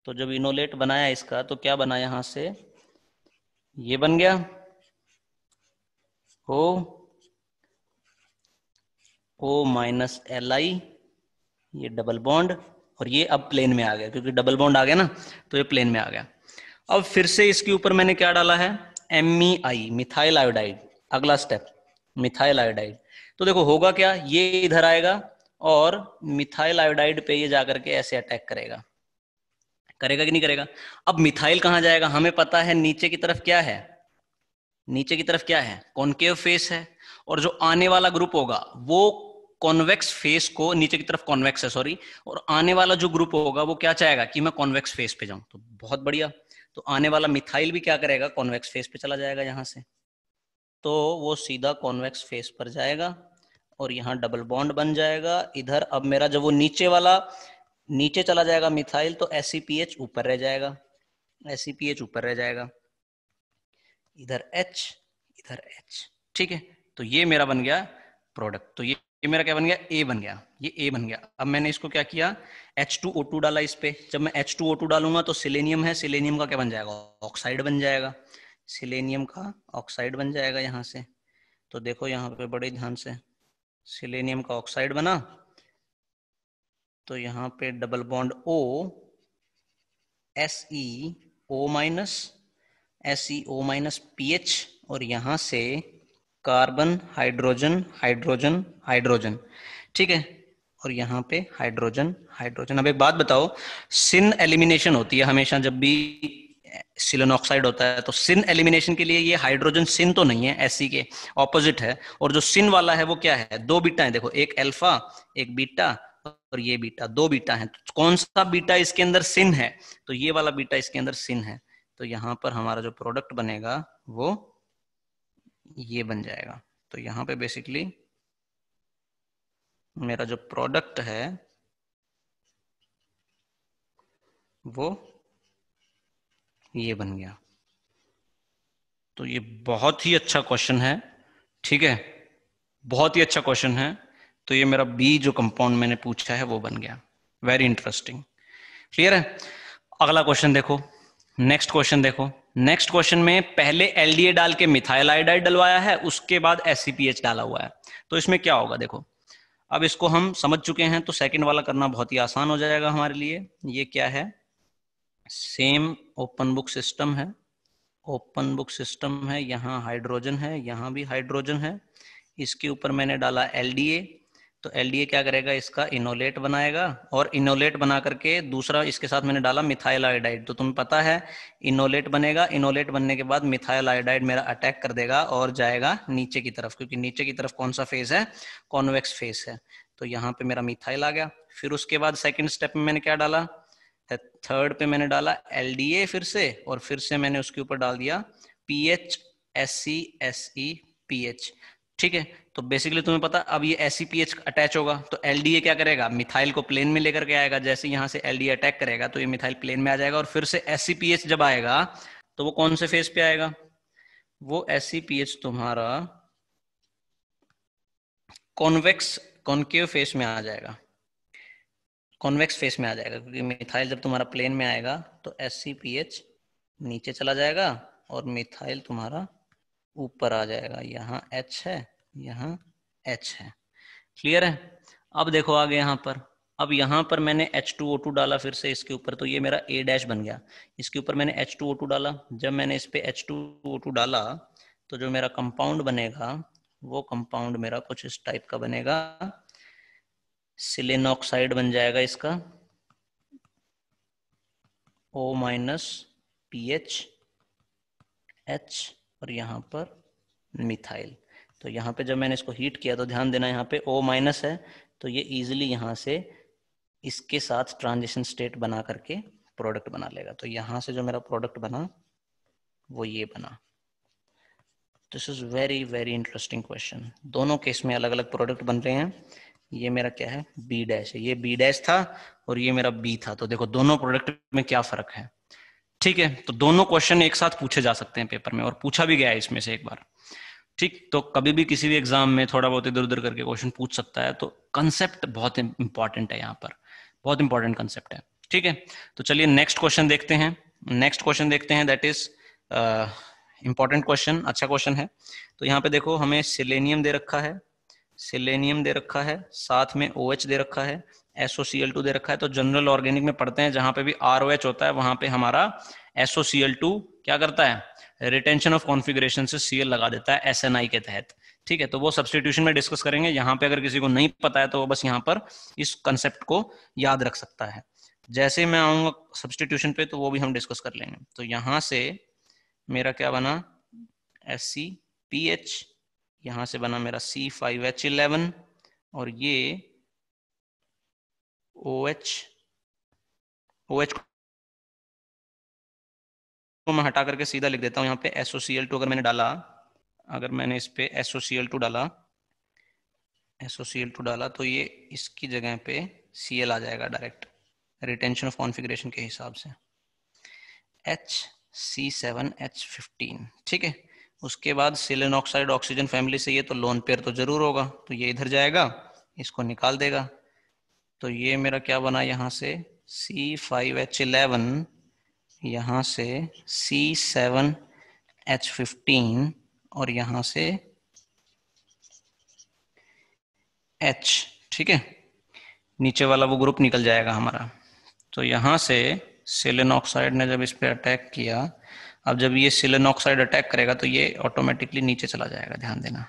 तो जब इनोलेट बनाया इसका तो क्या बना यहां से ये बन गया हो ओ माइनस एल आई ये डबल बॉन्ड और ये अब प्लेन में आ गया क्योंकि डबल बॉन्ड आ गया ना तो ये प्लेन में आ गया अब फिर से इसके ऊपर मैंने क्या डाला है M E I methyl iodide अगला स्टेप मिथाइल आयोडाइड तो देखो होगा क्या ये इधर आएगा और मिथाइल आयोडाइड पे ये जाकर के ऐसे अटैक करेगा करेगा कि नहीं करेगा अब मिथाइल कहां जाएगा हमें पता है नीचे की तरफ क्या है नीचे की तरफ क्या है कॉनकेव फेस है और जो आने वाला ग्रुप होगा वो कॉन्वेक्स फेस को नीचे की तरफ कॉन्वेक्स है सॉरी और आने वाला जो ग्रुप होगा वो क्या चाहेगा कि मैं कॉन्वेक्स फेस पे जाऊं तो बहुत बढ़िया तो आने वाला मिथाइल भी क्या करेगा कॉन्वेक्स फेस पे चला जाएगा यहां से तो वो सीधा कॉन्वेक्स फेस पर जाएगा और यहाँ डबल बॉन्ड बन जाएगा इधर अब मेरा जब वो नीचे वाला नीचे चला जाएगा मिथाइल तो एस e ऊपर रह जाएगा एस e ऊपर रह जाएगा इधर एच इधर एच ठीक है तो ये मेरा बन गया प्रोडक्ट तो ये ये मेरा क्या बन गया ए बन गया ये ए बन गया अब मैंने इसको क्या किया एच टू ओ टू डाला इस पे जब मैं एच टू ओ टू डालूंगा तो सिलेनियम है सिलेनियम का क्या बन जाएगा ऑक्साइड बन जाएगा सिलेनियम का ऑक्साइड बन जाएगा यहाँ से तो देखो यहाँ पे बड़े ध्यान से सिलेनियम का ऑक्साइड बना तो यहाँ पे double bond O S E O minus S E O minus P H और यहां से कार्बन हाइड्रोजन हाइड्रोजन हाइड्रोजन ठीक है और यहाँ पे हाइड्रोजन हाइड्रोजन अब एक बात बताओ सिन एलिमिनेशन होती है हमेशा जब भी सिलन ऑक्साइड होता है तो सिन एलिमिनेशन के लिए ये हाइड्रोजन सिन तो नहीं है एसी के ऑपोजिट है और जो सिन वाला है वो क्या है दो बीटा है देखो एक अल्फा एक बीटा और ये बीटा दो बीटा है तो कौन सा बीटा इसके अंदर सिन है तो ये वाला बीटा इसके अंदर सिन है तो यहाँ पर हमारा जो प्रोडक्ट बनेगा वो ये बन जाएगा तो यहां पे बेसिकली मेरा जो प्रोडक्ट है वो ये बन गया तो ये बहुत ही अच्छा क्वेश्चन है ठीक है बहुत ही अच्छा क्वेश्चन है तो ये मेरा बी जो कंपाउंड मैंने पूछा है वो बन गया वेरी इंटरेस्टिंग क्लियर है अगला क्वेश्चन देखो नेक्स्ट क्वेश्चन देखो नेक्स्ट क्वेश्चन में पहले एलडीए डाल के मिथाइल आयोडाइड डलवाया है उसके बाद एससीपीएच डाला हुआ है तो इसमें क्या होगा देखो अब इसको हम समझ चुके हैं तो सेकंड वाला करना बहुत ही आसान हो जाएगा हमारे लिए ये क्या है सेम ओपन बुक सिस्टम है ओपन बुक सिस्टम है यहाँ हाइड्रोजन है यहाँ भी हाइड्रोजन है इसके ऊपर मैंने डाला एलडीए तो एलडीए क्या करेगा इसका इनोलेट बनाएगा और इनोलेट बना करके दूसरा इसके साथ मैंने डाला मिथाइल आयोडाइड तो तुम्हें पता है इनोलेट बनेगा इनोलेट बनने के बाद मिथाइल आयोडाइड मेरा अटैक कर देगा और जाएगा नीचे की तरफ क्योंकि नीचे की तरफ कौन सा फेस है कॉन्वेक्स फेस है तो यहाँ पे मेरा मिथाइल आ गया फिर उसके बाद सेकेंड स्टेप में मैंने क्या डाला थर्ड पे मैंने डाला एल फिर से और फिर से मैंने उसके ऊपर डाल दिया P H S C P H ठीक है तो बेसिकली तुम्हें पता अब ये एस अटैच होगा तो एल क्या करेगा मिथाइल को प्लेन में लेकर के आएगा जैसे यहाँ से एल अटैक करेगा तो ये मिथाइल प्लेन में आ जाएगा और फिर से एस जब आएगा तो वो कौन से फेज पे आएगा वो एस तुम्हारा कॉन्वेक्स कॉन्केव फेस में आ जाएगा कॉन्वेक्स फेस में आ जाएगा क्योंकि मिथाइल जब तुम्हारा प्लेन में आएगा तो एस नीचे चला जाएगा और मिथाइल तुम्हारा ऊपर आ जाएगा यहाँ एच है यहाँ एच है क्लियर है अब देखो आगे यहाँ पर अब यहाँ पर मैंने H2O2 डाला फिर से इसके ऊपर तो ये मेरा A डैश बन गया इसके ऊपर मैंने H2O2 डाला जब मैंने इस पे H2O2 डाला तो जो मेरा कंपाउंड बनेगा वो कंपाउंड मेरा कुछ इस टाइप का बनेगा सिलेन ऑक्साइड बन जाएगा इसका O minus P H H और यहां पर मिथाइल तो यहाँ पे जब मैंने इसको हीट किया तो ध्यान देना यहाँ पे ओ माइनस है तो ये इजिली यहाँ से इसके साथ ट्रांजिशन स्टेट बना करके प्रोडक्ट बना लेगा तो यहाँ से जो मेरा प्रोडक्ट बना वो ये बना this is very very interesting question दोनों केस में अलग अलग प्रोडक्ट बन रहे हैं ये मेरा क्या है बी डैश है ये बी डैश था और ये मेरा बी था तो देखो दोनों प्रोडक्ट में क्या फर्क है ठीक है तो दोनों क्वेश्चन एक साथ पूछे जा सकते हैं पेपर में और पूछा भी गया है इसमें से एक बार ठीक तो कभी भी किसी भी एग्जाम में थोड़ा बहुत इधर उधर करके क्वेश्चन पूछ सकता है तो कंसेप्ट बहुत इंपॉर्टेंट है यहाँ पर बहुत इंपॉर्टेंट कंसेप्ट है ठीक है तो चलिए नेक्स्ट क्वेश्चन देखते हैं नेक्स्ट क्वेश्चन देखते हैं दैट इज इंपॉर्टेंट क्वेश्चन अच्छा क्वेश्चन है तो यहाँ पे देखो हमें सिलेनियम दे रखा है सिलेनियम दे रखा है साथ में ओ OH दे रखा है एसओसीएल दे रखा है तो जनरल ऑर्गेनिक में पढ़ते हैं जहां पे भी आर होता है वहां पे हमारा एसओसीएल क्या करता है रिटेंशन ऑफ कॉन्फ़िगरेशन से सीएल लगा देता है एस के तहत ठीक है तो वो सब्सटीट्यूशन में डिस्कस करेंगे यहाँ पे अगर किसी को नहीं पता है तो वो बस यहाँ पर इस कंसेप्ट को याद रख सकता है जैसे मैं आऊंगा सब्सटीट्यूशन पे तो वो भी हम डिस्कस कर लेंगे तो यहां से मेरा क्या बना एस सी पी एच यहां से बना मेरा सी फाइव एच इलेवन और ये ओ एच ओ एच इसको मैं हटा करके सीधा लिख देता हूँ यहाँ पे एसओसीएल टू अगर मैंने डाला अगर मैंने इस पे एसओसीएल टू डाला एसओसीएल टू डाला तो ये इसकी जगह पे सीएल आ जाएगा डायरेक्ट रिटेंशन ऑफ कॉन्फ़िगरेशन के हिसाब से H C seven H fifteen ठीक है उसके बाद सिलिन ऑक्साइड ऑक्सीजन फैमिली से ये तो लोन पेयर तो जरूर होगा तो ये इधर जाएगा इसको निकाल देगा तो ये मेरा क्या बना यहाँ से सी फाइव एच इलेवन यहाँ से सी सेवन एच फिफ्टीन और यहाँ से एच ठीक है नीचे वाला वो ग्रुप निकल जाएगा हमारा तो यहाँ से सिलेन ऑक्साइड ने जब इस पर अटैक किया अब जब ये सिलेन ऑक्साइड अटैक करेगा तो ये ऑटोमेटिकली नीचे चला जाएगा ध्यान देना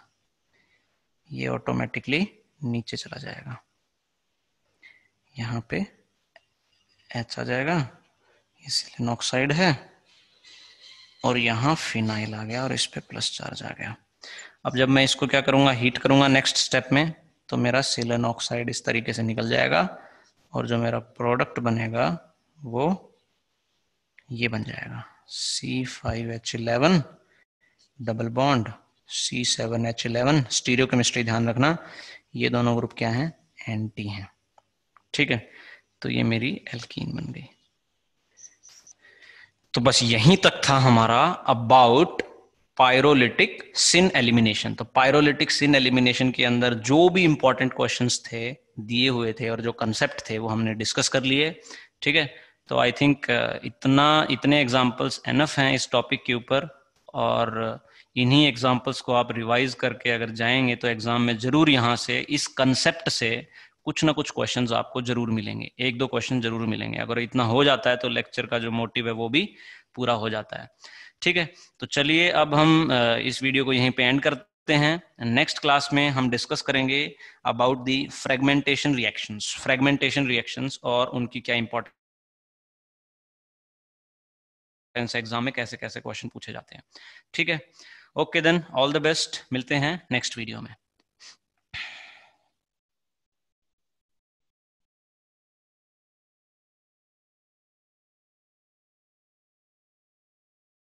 ये ऑटोमेटिकली नीचे चला जाएगा यहाँ पे एच आ जाएगा ये है और यहाँ फिनाइल आ गया और इस पर प्लस चार्ज आ गया अब जब मैं इसको क्या करूंगा हीट करूंगा नेक्स्ट स्टेप में तो मेरा सिलन ऑक्साइड इस तरीके से निकल जाएगा और जो मेरा प्रोडक्ट बनेगा वो ये बन जाएगा C five H eleven double bond C seven H eleven stereochemistry ध्यान रखना ये दोनों ग्रुप क्या हैं एंटी हैं ठीक है तो ये मेरी एल्कीन बन गई तो बस यहीं तक था हमारा अबाउट पायरोलिटिक सिन एलिमिनेशन तो पायरोलिटिक सिन एलिमिनेशन के अंदर जो भी इंपॉर्टेंट क्वेश्चन थे दिए हुए थे और जो कंसेप्ट थे वो हमने डिस्कस कर लिए ठीक है तो आई थिंक uh, इतना इतने एग्जाम्पल्स एनफ हैं इस टॉपिक के ऊपर और uh, इन्हीं एग्जाम्पल्स को आप रिवाइज करके अगर जाएंगे तो एग्जाम में जरूर यहां से इस कंसेप्ट से कुछ ना कुछ क्वेश्चंस आपको जरूर मिलेंगे एक दो क्वेश्चन जरूर मिलेंगे अगर इतना हो जाता है तो लेक्चर का जो मोटिव है वो भी पूरा हो जाता है ठीक है तो चलिए अब हम इस वीडियो को यहीं पे एंड करते हैं नेक्स्ट क्लास में हम डिस्कस करेंगे about the fragmentation reaction fragmentation reaction और उनकी क्या इंपॉर्टेंस एग्जाम में कैसे कैसे क्वेश्चन पूछे जाते हैं ठीक है okay then all the best मिलते हैं नेक्स्ट वीडियो में